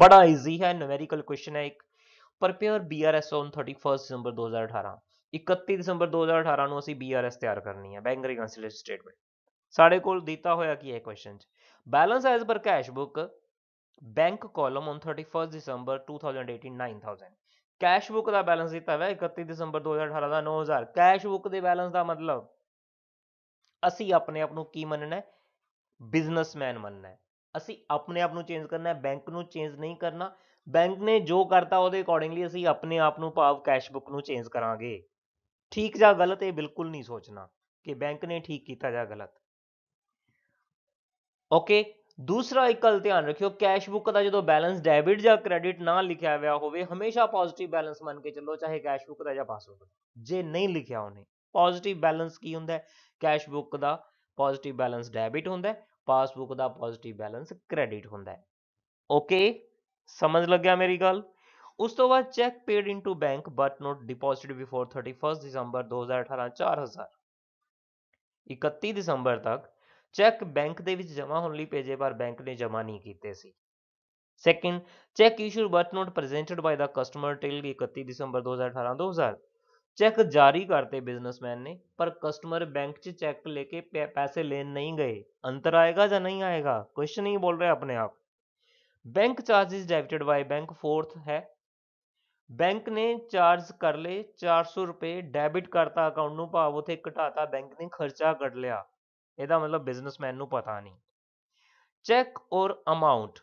ਬੜਾ ਈਜ਼ੀ ਹੈ ਨੂਮੈਰੀਕਲ ਕੁਐਸਚਨ ਹੈ ਇੱਕ ਪ੍ਰਪੇਅਰ ਬੀਆਰਐਸ ਔਨ 31 ਦਸੰਬਰ 2018 31 ਦਸੰਬਰ 2018 ਨੂੰ ਅਸੀਂ ਬੀਆਰਐਸ ਤਿਆਰ ਕਰਨੀ ਹੈ ਬੈਂਕ ਰਿਕਨਸੀਲੀਏਸ਼ਨ ਸਟੇਟਮੈਂਟ ਸਾਡੇ ਕੋਲ ਦਿੱਤਾ ਹੋਇਆ ਕੀ ਹੈ ਕੁਐਸਚਨ ਚ balance as per cash book bank column on 31 December 2018 9000 cash book ਦਾ ਬੈਲੈਂਸ ਦਿੱਤਾ ਹੋਇਆ 31 ਦਸੰਬਰ 2018 ਦਾ 9000 ਕੈਸ਼ ਬੁੱਕ ਦੇ ਬੈਲੈਂਸ ਦਾ ਮਤਲਬ ਅਸੀਂ ਆਪਣੇ ਆਪ ਨੂੰ ਕੀ ਮੰਨਣਾ ਹੈ ਬਿਜ਼ਨਸਮੈਨ ਮੰਨਣਾ ਹੈ ਅਸੀਂ ਆਪਣੇ ਆਪ ਨੂੰ ਚੇਂਜ ਕਰਨਾ ਹੈ ਬੈਂਕ ਨੂੰ ਚੇਂਜ ਨਹੀਂ ਕਰਨਾ ਬੈਂਕ ਨੇ ਜੋ ਕਰਤਾ ਉਹਦੇ ਅਕੋਰਡਿੰਗਲੀ ਅਸੀਂ ਆਪਣੇ ਆਪ ਨੂੰ ਭਾਵ ਕੈਸ਼ ਬੁੱਕ ਨੂੰ ਚੇਂਜ ਕਰਾਂਗੇ ਠੀਕ ਜਾਂ ਗਲਤ ਇਹ ਬਿਲਕੁਲ ਨਹੀਂ ਸੋਚਣਾ ਕਿ ਬੈਂਕ ਨੇ ਠੀਕ ਕੀਤਾ ਜਾਂ ਗਲਤ ਓਕੇ दूसरा एक गल ध्यान रखियो कैशबुक का जो बैलेंस डेबिट या क्रैडिट ना लिखा हुआ होमेशा पॉजिटिव बैलेंस मन के चलो चाहे कैशबुक का या पासबुक का जे नहीं लिखा उन्हें पॉजिटिव बैलेंस की होंगे कैशबुक का पॉजिटिव बैलेंस डेबिट होंगे पासबुक का पॉजिटिव बैलेंस क्रैडिट होंगे ओके समझ लग्या मेरी गल उस तो बाद cheque paid into bank but not deposit before thirty first December दो हज़ार अठारह चार हज़ार इकती दिसंबर तक ਚੈੱਕ ਬੈਂਕ ਦੇ ਵਿੱਚ ਜਮ੍ਹਾਂ ਹੋਣ ਲਈ ਭੇਜੇ ਪਰ ਬੈਂਕ ਨੇ ਜਮ੍ਹਾਂ ਨਹੀਂ ਕੀਤੇ ਸੀ second cheque issue but not presented by the customer till 31 December 2018 2000 cheque ਜਾਰੀ ਕਰਤੇ ਬਿਜ਼ਨਸਮੈਨ ਨੇ ਪਰ ਕਸਟਮਰ ਬੈਂਕ 'ਚ ਚੈੱਕ ਲੈ ਕੇ ਪੈਸੇ ਲੈਣ ਨਹੀਂ ਗਏ ਅੰਤਰ ਆਏਗਾ ਜਾਂ ਨਹੀਂ ਆਏਗਾ ਕੁਐਸਚਨ ਹੀ ਬੋਲ ਰਿਹਾ ਆਪਣੇ ਆਪ bank charges debited by bank fourth ਹੈ ਬੈਂਕ ਨੇ ਚਾਰਜ ਕਰ ਲਏ 400 ਰੁਪਏ ਡੈਬਿਟ ਕਰਤਾ ਅਕਾਊਂਟ ਨੂੰ ਭਾਵ ਉਥੇ ਘਟਾਤਾ ਬੈਂਕ ਨੇ ਖਰਚਾ ਕੱਢ ਲਿਆ ਇਹਦਾ ਮਤਲਬ ਬਿਜ਼ਨਸਮੈਨ ਨੂੰ ਪਤਾ ਨਹੀਂ ਚੈੱਕ ਔਰ ਅਮਾਉਂਟ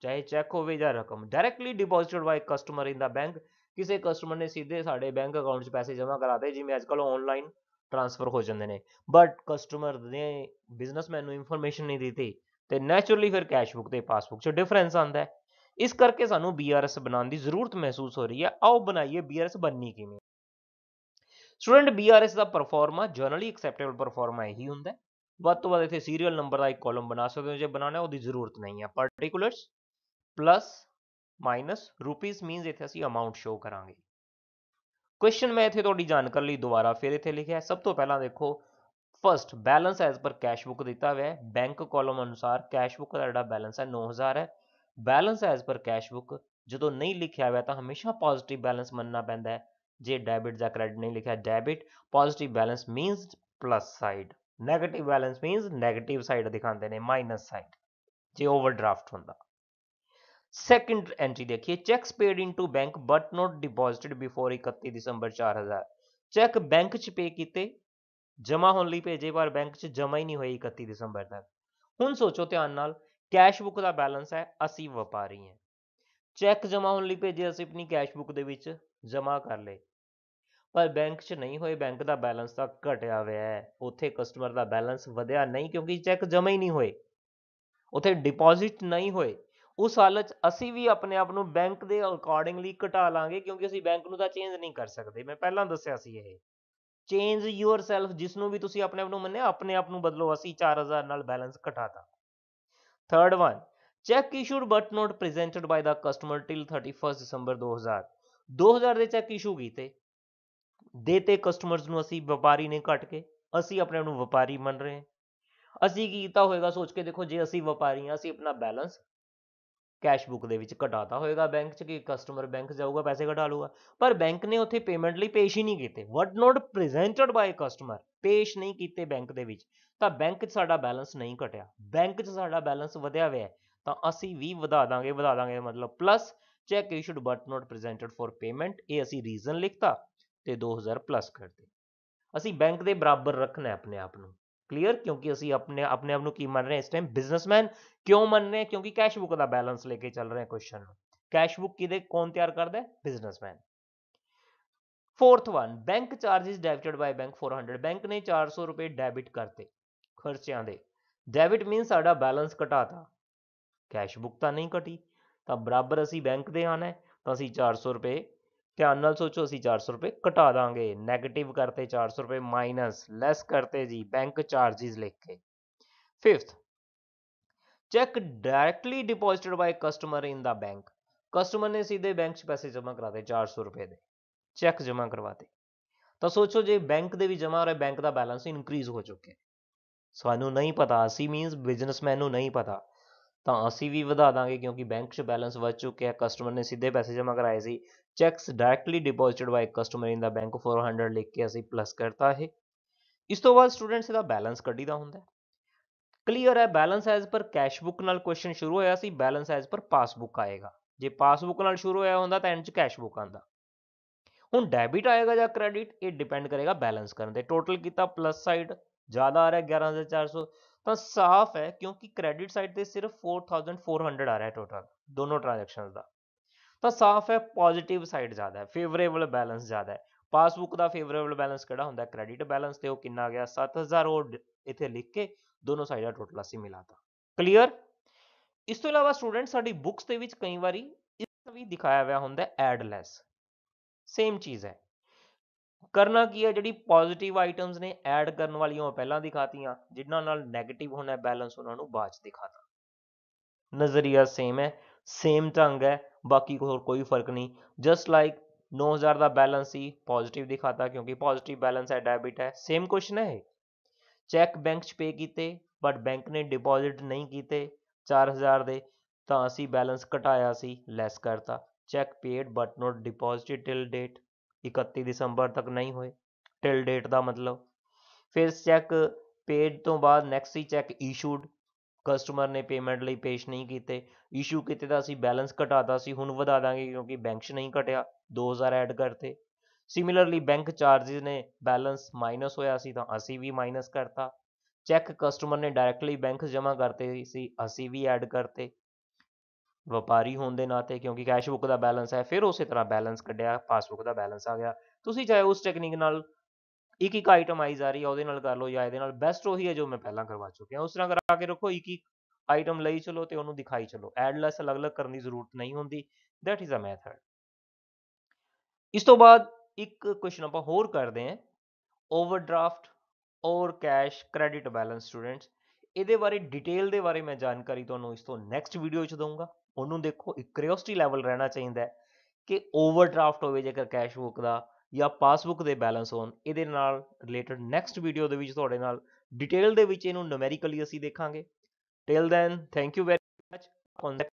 ਚਾਹੇ ਚੈੱਕ ਹੋਵੇ ਜਾਂ ਰਕਮ directly deposited by customer in the bank ਕਿਸੇ ਕਸਟਮਰ ਨੇ ਸਿੱਧੇ ਸਾਡੇ ਬੈਂਕ ਅਕਾਊਂਟ 'ਚ ਪੈਸੇ ਜਮ੍ਹਾਂ ਕਰਾਤੇ ਜਿਵੇਂ ਅੱਜਕੱਲ ਆਨਲਾਈਨ ਟ੍ਰਾਂਸਫਰ ਹੋ ਜਾਂਦੇ ਨੇ ਬਟ ਕਸਟਮਰ ਨੇ ਬਿਜ਼ਨਸਮੈਨ ਨੂੰ ਇਨਫੋਰਮੇਸ਼ਨ ਨਹੀਂ ਦਿੱਤੀ ਤੇ ਨੇਚਰਲੀ ਫਿਰ ਕੈਸ਼ ਬੁੱਕ ਤੇ ਪਾਸਬੁੱਕ 'ਚ ਡਿਫਰੈਂਸ ਆਂਦਾ ਹੈ ਇਸ ਕਰਕੇ ਸਾਨੂੰ ਬੀਆਰਐਸ ਬਣਾਉਣ ਦੀ ਜ਼ਰੂਰਤ ਮਹਿਸੂਸ ਹੋ ਰਹੀ ਹੈ ਆਓ ਬਣਾਈਏ ਬੀਆਰਐਸ ਬਣਨੀ ਕਿਵੇਂ ਸਟੂਡੈਂਟ ਬੀਆਰਐਸ ਦਾ ਪਰਫਾਰਮਾ ਜਨਰਲੀ ਐਕਸੈਪਟੇਬਲ ਪਰਫਾਰਮਾ ਹੀ ਹੁੰਦਾ ਹੈ वो तो वे सीरीयल नंबर का एक कॉलम बना सकते हो जो बनाने वो जरूरत नहीं है particulars plus minus rupees means इतने असं अमाउंट शो करा क्वेश्चन मैं इतने थोड़ी जानकारी दोबारा फिर इतने लिखे सब तो पहला देखो first balance as per cash book दिता हुआ है बैंक कॉलम अनुसार कैश बुक का जो बैलेंस है नौ हज़ार है balance as per cash book तो नहीं लिखा हुआ तो हमेशा पॉजिटिव बैलेंस मनना पैदा है जे ਡੈਬਿਟ या क्रैडिट नहीं लिखा debit positive balance means plus side negative balance means negative side ਦਿਖਾਉਂਦੇ ਨੇ ਮਾਈਨਸ ਸਾਈਡ ਜੇ ਓਵਰਡਰਾਫਟ ਹੁੰਦਾ ਸੈਕੰਡ ਐਂਟਰੀ ਦੇਖੀਏ cheques paid into bank but not deposited before 31 ਦਸੰਬਰ 4000 ਚੈੱਕ ਬੈਂਕ 'ਚ ਪੇ ਕੀਤੇ ਜਮਾ ਹੋਣ ਲਈ ਭੇਜੇ ਪਰ ਬੈਂਕ 'ਚ ਜਮਾ ਹੀ ਨਹੀਂ ਹੋਈ 31 ਦਸੰਬਰ ਤੱਕ ਹੁਣ ਸੋਚੋ ਧਿਆਨ ਨਾਲ ਕੈਸ਼ ਬੁੱਕ ਦਾ ਬੈਲੈਂਸ ਹੈ ਅਸੀਂ ਵਪਾਰੀ ਹਾਂ ਚੈੱਕ ਜਮਾ ਹੋਣ ਲਈ ਭੇਜੇ ਅਸੀਂ ਆਪਣੀ ਕੈਸ਼ ਬੁੱਕ ਦੇ ਵਿੱਚ ਜਮਾ ਕਰ ਲਏ ਪਰ ਬੈਂਕ 'ਚ ਨਹੀਂ ਹੋਏ ਬੈਂਕ ਦਾ ਬੈਲੈਂਸ ਤਾਂ ਘਟਿਆ ਹੋਇਆ ਹੈ ਉੱਥੇ ਕਸਟਮਰ ਦਾ ਬੈਲੈਂਸ ਵਧਿਆ ਨਹੀਂ ਕਿਉਂਕਿ ਚੈੱਕ ਜਮ੍ਹਾਂ ਹੀ ਨਹੀਂ ਹੋਏ ਉੱਥੇ ਡਿਪੋਜ਼ਿਟ ਨਹੀਂ ਹੋਏ ਉਸ ਹਾਲਤ ਅਸੀਂ ਵੀ ਆਪਣੇ ਆਪ ਨੂੰ ਬੈਂਕ ਦੇ ਅਕੋਰਡਿੰਗਲੀ ਘਟਾ ਲਾਂਗੇ ਕਿਉਂਕਿ ਅਸੀਂ ਬੈਂਕ ਨੂੰ ਤਾਂ ਚੇਂਜ ਨਹੀਂ ਕਰ ਸਕਦੇ ਮੈਂ ਪਹਿਲਾਂ ਦੱਸਿਆ ਸੀ ਇਹ ਚੇਂਜ ਯੂਅਰ ਸੈਲਫ ਜਿਸ ਨੂੰ ਵੀ ਤੁਸੀਂ ਆਪਣੇ ਆਪ ਨੂੰ ਮੰਨਿਆ ਆਪਣੇ ਆਪ ਨੂੰ ਬਦਲੋ ਅਸੀਂ 4000 ਨਾਲ ਬੈਲੈਂਸ ਘਟਾਤਾ third one cheque issued but not presented by the customer till 31 ਦਸੰਬਰ 2000 2000 ਦੇ ਚੈੱਕ ਇਸ਼ੂ ਕੀਤੇ ਦੇਤੇ ਕਸਟਮਰਸ ਨੂੰ ਅਸੀਂ ਵਪਾਰੀ ਨੇ ਘਟ ਕੇ ਅਸੀਂ ਆਪਣੇ ਆਪ ਨੂੰ ਵਪਾਰੀ ਮੰਨ ਰਹੇ ਅਸੀਂ ਕੀ ਕੀਤਾ ਹੋਏਗਾ ਸੋਚ ਕੇ ਦੇਖੋ ਜੇ ਅਸੀਂ ਵਪਾਰੀ ਆ ਅਸੀਂ ਆਪਣਾ ਬੈਲੈਂਸ ਕੈਸ਼ ਬੁੱਕ ਦੇ ਵਿੱਚ ਘਟਾਤਾ ਹੋਏਗਾ ਬੈਂਕ 'ਚ ਕਿ ਕਸਟਮਰ ਬੈਂਕ ਜਾਊਗਾ ਪੈਸੇ ਘਟਾ ਲੂਗਾ ਪਰ ਬੈਂਕ ਨੇ ਉੱਥੇ ਪੇਮੈਂਟ ਲਈ ਪੇਸ਼ ਹੀ ਨਹੀਂ ਕੀਤੇ ਵਟ ਨਾਟ ਪ੍ਰੈਜ਼ੈਂਟਡ ਬਾਈ ਕਸਟਮਰ ਪੇਸ਼ ਨਹੀਂ ਕੀਤੇ ਬੈਂਕ ਦੇ ਵਿੱਚ ਤਾਂ ਬੈਂਕ 'ਚ ਸਾਡਾ ਬੈਲੈਂਸ ਨਹੀਂ ਘਟਿਆ ਬੈਂਕ 'ਚ ਸਾਡਾ ਬੈਲੈਂਸ ਵਧਿਆ ਹੋਇਆ ਤਾਂ ਅਸੀਂ ਵੀ ਵਧਾ ਦਾਂਗੇ ਵਧਾ ਦਾਂਗੇ ਮਤਲਬ plus cheque issued but not presented for payment ਇਹ ਅਸੀਂ ਰੀਜ਼ਨ ਲਿਖਤਾ ਤੇ 2000 ਪਲੱਸ ਕਰਦੇ ਅਸੀਂ ਬੈਂਕ ਦੇ ਬਰਾਬਰ ਰੱਖਣਾ ਆਪਣੇ ਆਪ ਨੂੰ ਕਲੀਅਰ ਕਿਉਂਕਿ ਅਸੀਂ ਆਪਣੇ ਆਪਣੇ ਆਪ ਨੂੰ ਕੀ ਮੰਨ ਰਹੇ ਹਾਂ ਇਸ ਟਾਈਮ ਬਿਜ਼ਨਸਮੈਨ ਕਿਉਂ ਮੰਨ ਰਹੇ ਕਿਉਂਕਿ ਕੈਸ਼ ਬੁੱਕ ਦਾ ਬੈਲੈਂਸ ਲੈ ਕੇ ਚੱਲ ਰਹੇ ਹਾਂ ਕੁਐਸਚਨ ਨੂੰ ਕੈਸ਼ ਬੁੱਕ ਕਿਹਦੇ ਕੌਣ ਤਿਆਰ ਕਰਦਾ ਹੈ businessman fourth one bank charges debited by bank 400 bank ਨੇ 400 ਰੁਪਏ ਡੈਬਿਟ ਕਰਤੇ ਖਰਚਿਆਂ ਦੇ ਡੈਬਿਟ ਮੀਨਸ ਸਾਡਾ ਬੈਲੈਂਸ ਘਟਾਤਾ ਕੈਸ਼ ਬੁੱਕ ਤਾਂ ਨਹੀਂ ਘਟੀ ਤਾਂ ਬਰਾਬਰ ਅਸੀਂ ਬੈਂਕ ਦੇ ਆਣਾ ਤਾਂ ਅਸੀਂ 400 ਰੁਪਏ ਧਿਆਨ ਨਾਲ ਸੋਚੋ ਅਸੀਂ 400 ਰੁਪਏ ਘਟਾ ਦਾਂਗੇ 네ਗੇਟਿਵ ਕਰਤੇ 400 ਰੁਪਏ ਮਾਈਨਸ ਲੈਸ ਕਰਤੇ ਜੀ ਬੈਂਕ ਚਾਰजेस ਲਿਖ ਕੇ fifth cheque directly deposited by customer in the bank customer ਨੇ ਸਿੱਧੇ ਬੈਂਕ 'ਚ ਪੈਸੇ ਜਮ੍ਹਾਂ ਕਰਾਤੇ 400 ਰੁਪਏ ਦੇ ਚੈੱਕ ਜਮ੍ਹਾਂ ਕਰਵਾਤੇ ਤਾਂ ਸੋਚੋ ਜੇ ਬੈਂਕ ਦੇ ਵੀ ਜਮ੍ਹਾਂ ਹੋ ਰਿਹਾ ਬੈਂਕ ਦਾ ਬੈਲੈਂਸ ਇਨਕਰੀਜ਼ ਹੋ ਚੁੱਕਿਆ ਸਾਨੂੰ ਨਹੀਂ ਪਤਾ ਅਸੀਂ ਮੀਨਸ ਬਿਜ਼ਨਸਮੈਨ ਨੂੰ ਨਹੀਂ ਪਤਾ ਤਾਂ ਅਸੀਂ ਵੀ ਵਧਾ ਦਾਂਗੇ ਕਿਉਂਕਿ ਬੈਂਕ 'ਚ ਬੈਲੈਂਸ ਵੱਧ ਚੁੱਕਿਆ ਕਸਟਮਰ ਨੇ ਸਿੱਧੇ ਪੈਸੇ ਜਮ੍ਹਾਂ ਕਰਾਏ ਸੀ cheques directly deposited by customer in the bank 400 ਲਿਖ ਕੇ ਅਸੀਂ ਪਲੱਸ ਕਰਤਾ ਇਹ ਇਸ ਤੋਂ ਬਾਅਦ ਸਟੂਡੈਂਟਸ ਦਾ ਬੈਲੈਂਸ ਕੱਢੀਦਾ ਹੁੰਦਾ ਕਲੀਅਰ ਹੈ balance as per cash book ਨਾਲ ਕੁਐਸਚਨ ਸ਼ੁਰੂ ਹੋਇਆ ਸੀ ਬੈਲੈਂਸ ਐਜ਼ ਪਰ ਪਾਸਬੁੱਕ ਆਏਗਾ ਜੇ ਪਾਸਬੁੱਕ ਨਾਲ ਸ਼ੁਰੂ ਹੋਇਆ ਹੁੰਦਾ ਤਾਂ ਐਂਡ 'ਚ ਕੈਸ਼ ਬੁੱਕ ਆਂਦਾ ਹੁਣ ਡੈਬਿਟ ਆਏਗਾ ਜਾਂ ਕ੍ਰੈਡਿਟ ਇਹ ਡਿਪੈਂਡ ਕਰੇਗਾ ਬੈਲੈਂਸ ਕਰਨ ਤੇ ਟੋਟਲ ਕੀਤਾ ਪਲੱਸ ਸਾਈਡ ਜ਼ਿਆਦਾ ਆ ਰਿਹਾ 11400 ਤਾਂ ਸਾਫ਼ ਹੈ ਕਿਉਂਕਿ ਕ੍ਰੈਡਿਟ ਸਾਈਡ ਤੇ ਸਿਰਫ 4400 ਆ ਰਿਹਾ ਟੋਟਲ ਦੋਨੋਂ ਟ੍ਰਾਂਜੈਕਸ਼ਨਸ ਦਾ ਤਾਂ ਸਾਫ਼ ਹੈ ਪੋਜ਼ਿਟਿਵ ਸਾਈਡ ਜ਼ਿਆਦਾ ਹੈ ਫੇਵਰੇਬਲ ਬੈਲੈਂਸ ਜ਼ਿਆਦਾ ਹੈ ਪਾਸਬੁੱਕ ਦਾ ਫੇਵਰੇਬਲ ਬੈਲੈਂਸ ਕਿਹੜਾ ਹੁੰਦਾ ਕ੍ਰੈਡਿਟ ਬੈਲੈਂਸ ਤੇ ਉਹ ਕਿੰਨਾ ਗਿਆ 7000 ਉਹ ਇੱਥੇ ਲਿਖ ਕੇ ਦੋਨੋਂ ਸਾਈਡ ਦਾ ਟੋਟਲ ਅਸੀਂ ਮਿਲਾਤਾ ਕਲੀਅਰ ਇਸ ਤੋਂ ਇਲਾਵਾ ਸਟੂਡੈਂਟ ਸਾਡੀ ਬੁੱਕਸ ਦੇ ਵਿੱਚ ਕਈ ਵਾਰੀ ਇਸ ਵੀ ਦਿਖਾਇਆ ਹੋਇਆ ਹੁੰਦਾ ਐਡ ਲੈਸ ਸੇਮ ਚੀਜ਼ ਹੈ ਕਰਨਾ ਕੀ ਹੈ ਜਿਹੜੀ ਪੋਜ਼ਿਟਿਵ ਆਈਟਮਸ ਨੇ ਐਡ ਕਰਨ ਵਾਲੀਆਂ ਉਹ ਪਹਿਲਾਂ ਦਿਖਾਤੀਆਂ ਜਿਨ੍ਹਾਂ ਨਾਲ ਨੈਗੇਟਿਵ ਹੋਣਾ ਬੈਲੈਂਸ ਉਹਨਾਂ ਨੂੰ ਬਾਅਦ ਚ ਦਿਖਾਤਾ ਨਜ਼ਰੀਆ ਸੇਮ ਹੈ ਸੇਮ ਢੰਗ ਹੈ ਬਾਕੀ ਹੋਰ ਕੋਈ ਫਰਕ ਨਹੀਂ ਜਸਟ ਲਾਈਕ 9000 ਦਾ ਬੈਲੈਂਸ ਸੀ ਪੋਜ਼ਿਟਿਵ ਦਿਖਾਤਾ ਕਿਉਂਕਿ ਪੋਜ਼ਿਟਿਵ ਬੈਲੈਂਸ ਹੈ ਡੈਬਿਟ ਹੈ ਸੇਮ ਕੁਐਸਚਨ ਹੈ ਚੈੱਕ ਬੈਂਕ 'ਚ ਪੇ ਕੀਤੇ ਬਟ ਬੈਂਕ ਨੇ ਡਿਪੋਜ਼ਿਟ ਨਹੀਂ ਕੀਤੇ 4000 ਦੇ ਤਾਂ ਅਸੀਂ ਬੈਲੈਂਸ ਘਟਾਇਆ ਸੀ ਲੈਸ ਕਰਤਾ cheque paid but not deposited till date 31 ਦਸੰਬਰ ਤੱਕ ਨਹੀਂ ਹੋਏ ਟਿਲ ਡੇਟ ਦਾ ਮਤਲਬ ਫਿਰ ਚੈੱਕ ਪੇਡ ਤੋਂ ਬਾਅਦ ਨੈਕਸਟ ਹੀ ਚੈੱਕ ਇਸ਼ੂਡ ਕਸਟਮਰ ਨੇ ਪੇਮੈਂਟ ਲਈ ਪੇਸ਼ ਨਹੀਂ ਕੀਤੇ ਇਸ਼ੂ ਕੀਤੇ ਤਾਂ ਅਸੀਂ ਬੈਲੈਂਸ ਘਟਾਤਾ ਸੀ ਹੁਣ ਵਧਾ ਦਾਂਗੇ ਕਿਉਂਕਿ ਬੈਂਕਸ ਨਹੀਂ ਘਟਿਆ 2000 ਐਡ ਕਰਤੇ ਸਿਮਿਲਰਲੀ ਬੈਂਕ ਚਾਰजेस ਨੇ ਬੈਲੈਂਸ ਮਾਈਨਸ ਹੋਇਆ ਸੀ ਤਾਂ ਅਸੀਂ ਵੀ ਮਾਈਨਸ ਕਰਤਾ ਚੈੱਕ ਕਸਟਮਰ ਨੇ ਡਾਇਰੈਕਟਲੀ ਬੈਂਕ ਜਮ੍ਹਾਂ ਕਰਤੇ ਸੀ ਅਸੀਂ ਵੀ ਐਡ ਕਰਤੇ ਵਪਾਰੀ ਹੋਣ ਦੇ ਨਾਤੇ ਕਿਉਂਕਿ ਕੈਸ਼ ਬੁੱਕ ਦਾ ਬੈਲੈਂਸ ਹੈ ਫਿਰ ਉਸੇ ਤਰ੍ਹਾਂ ਬੈਲੈਂਸ ਕੱਢਿਆ ਪਾਸਬੁੱਕ ਦਾ ਬੈਲੈਂਸ ਆ ਗਿਆ ਤੁਸੀਂ ਚਾਹੇ ਉਸ ਟੈਕਨੀਕ ਨਾਲ ਇੱਕ ਇੱਕ ਆਈਟਮ ਆਈ ਜਾ ਰਹੀ ਹੈ ਉਹਦੇ ਨਾਲ ਕਰ ਲਓ ਜਾਂ ਇਹਦੇ ਨਾਲ ਬੈਸਟ ਉਹੀ ਹੈ ਜੋ ਮੈਂ ਪਹਿਲਾਂ ਕਰਵਾ ਚੁੱਕਿਆ ਉਸ ਤਰ੍ਹਾਂ ਕਰਾ ਕੇ ਰੱਖੋ ਇੱਕ ਇੱਕ ਆਈਟਮ ਲਈ ਚਲੋ ਤੇ ਉਹਨੂੰ ਦਿਖਾਈ ਚਲੋ ਐਡ ਲੈਸ ਅਲੱਗ-ਅਲੱਗ ਕਰਨ ਦੀ ਜ਼ਰੂਰਤ ਨਹੀਂ ਹੁੰਦੀ ਥੈਟ ਇਜ਼ ਅ ਮੈਥਡ ਇਸ ਤੋਂ ਬਾਅਦ ਇੱਕ ਕੁਐਸਚਨ ਆਪਾਂ ਹੋਰ ਕਰਦੇ ਹਾਂ ਓਵਰਡਰਾਫਟ ਔਰ ਕੈਸ਼ ਕ੍ਰੈਡਿਟ ਬੈਲੈਂਸ ਸਟੂਡੈਂਟਸ ਇਹਦੇ ਬਾਰੇ ਡਿਟੇਲ ਦੇ ਬਾਰੇ ਮੈਂ ਜਾਣਕਾਰੀ ਤੁਹਾਨੂੰ ਇਸ ਤੋਂ ਨੈਕਸਟ ਵੀਡੀਓ 'ਚ ਦਊਂਗਾ ਉਹਨੂੰ ਦੇਖੋ ਇੱਕ ਲੈਵਲ ਰਹਿਣਾ ਚਾਹੀਦਾ ਕਿ ਓਵਰਡਰਾਫਟ ਹੋਵੇ ਜੇਕਰ ਕੈਸ਼ ਬੁੱਕ ਦਾ ਜਾਂ ਪਾਸਬੁੱਕ ਦੇ ਬੈਲੈਂਸ ਹੋਣ ਇਹਦੇ ਨਾਲ ਰਿਲੇਟਡ ਨੈਕਸਟ ਵੀਡੀਓ ਦੇ ਵਿੱਚ ਤੁਹਾਡੇ ਨਾਲ ਡਿਟੇਲ ਦੇ ਵਿੱਚ ਇਹਨੂੰ ਨੂਮੈਰੀਕਲੀ ਅਸੀਂ ਦੇਖਾਂਗੇ till then thank you very much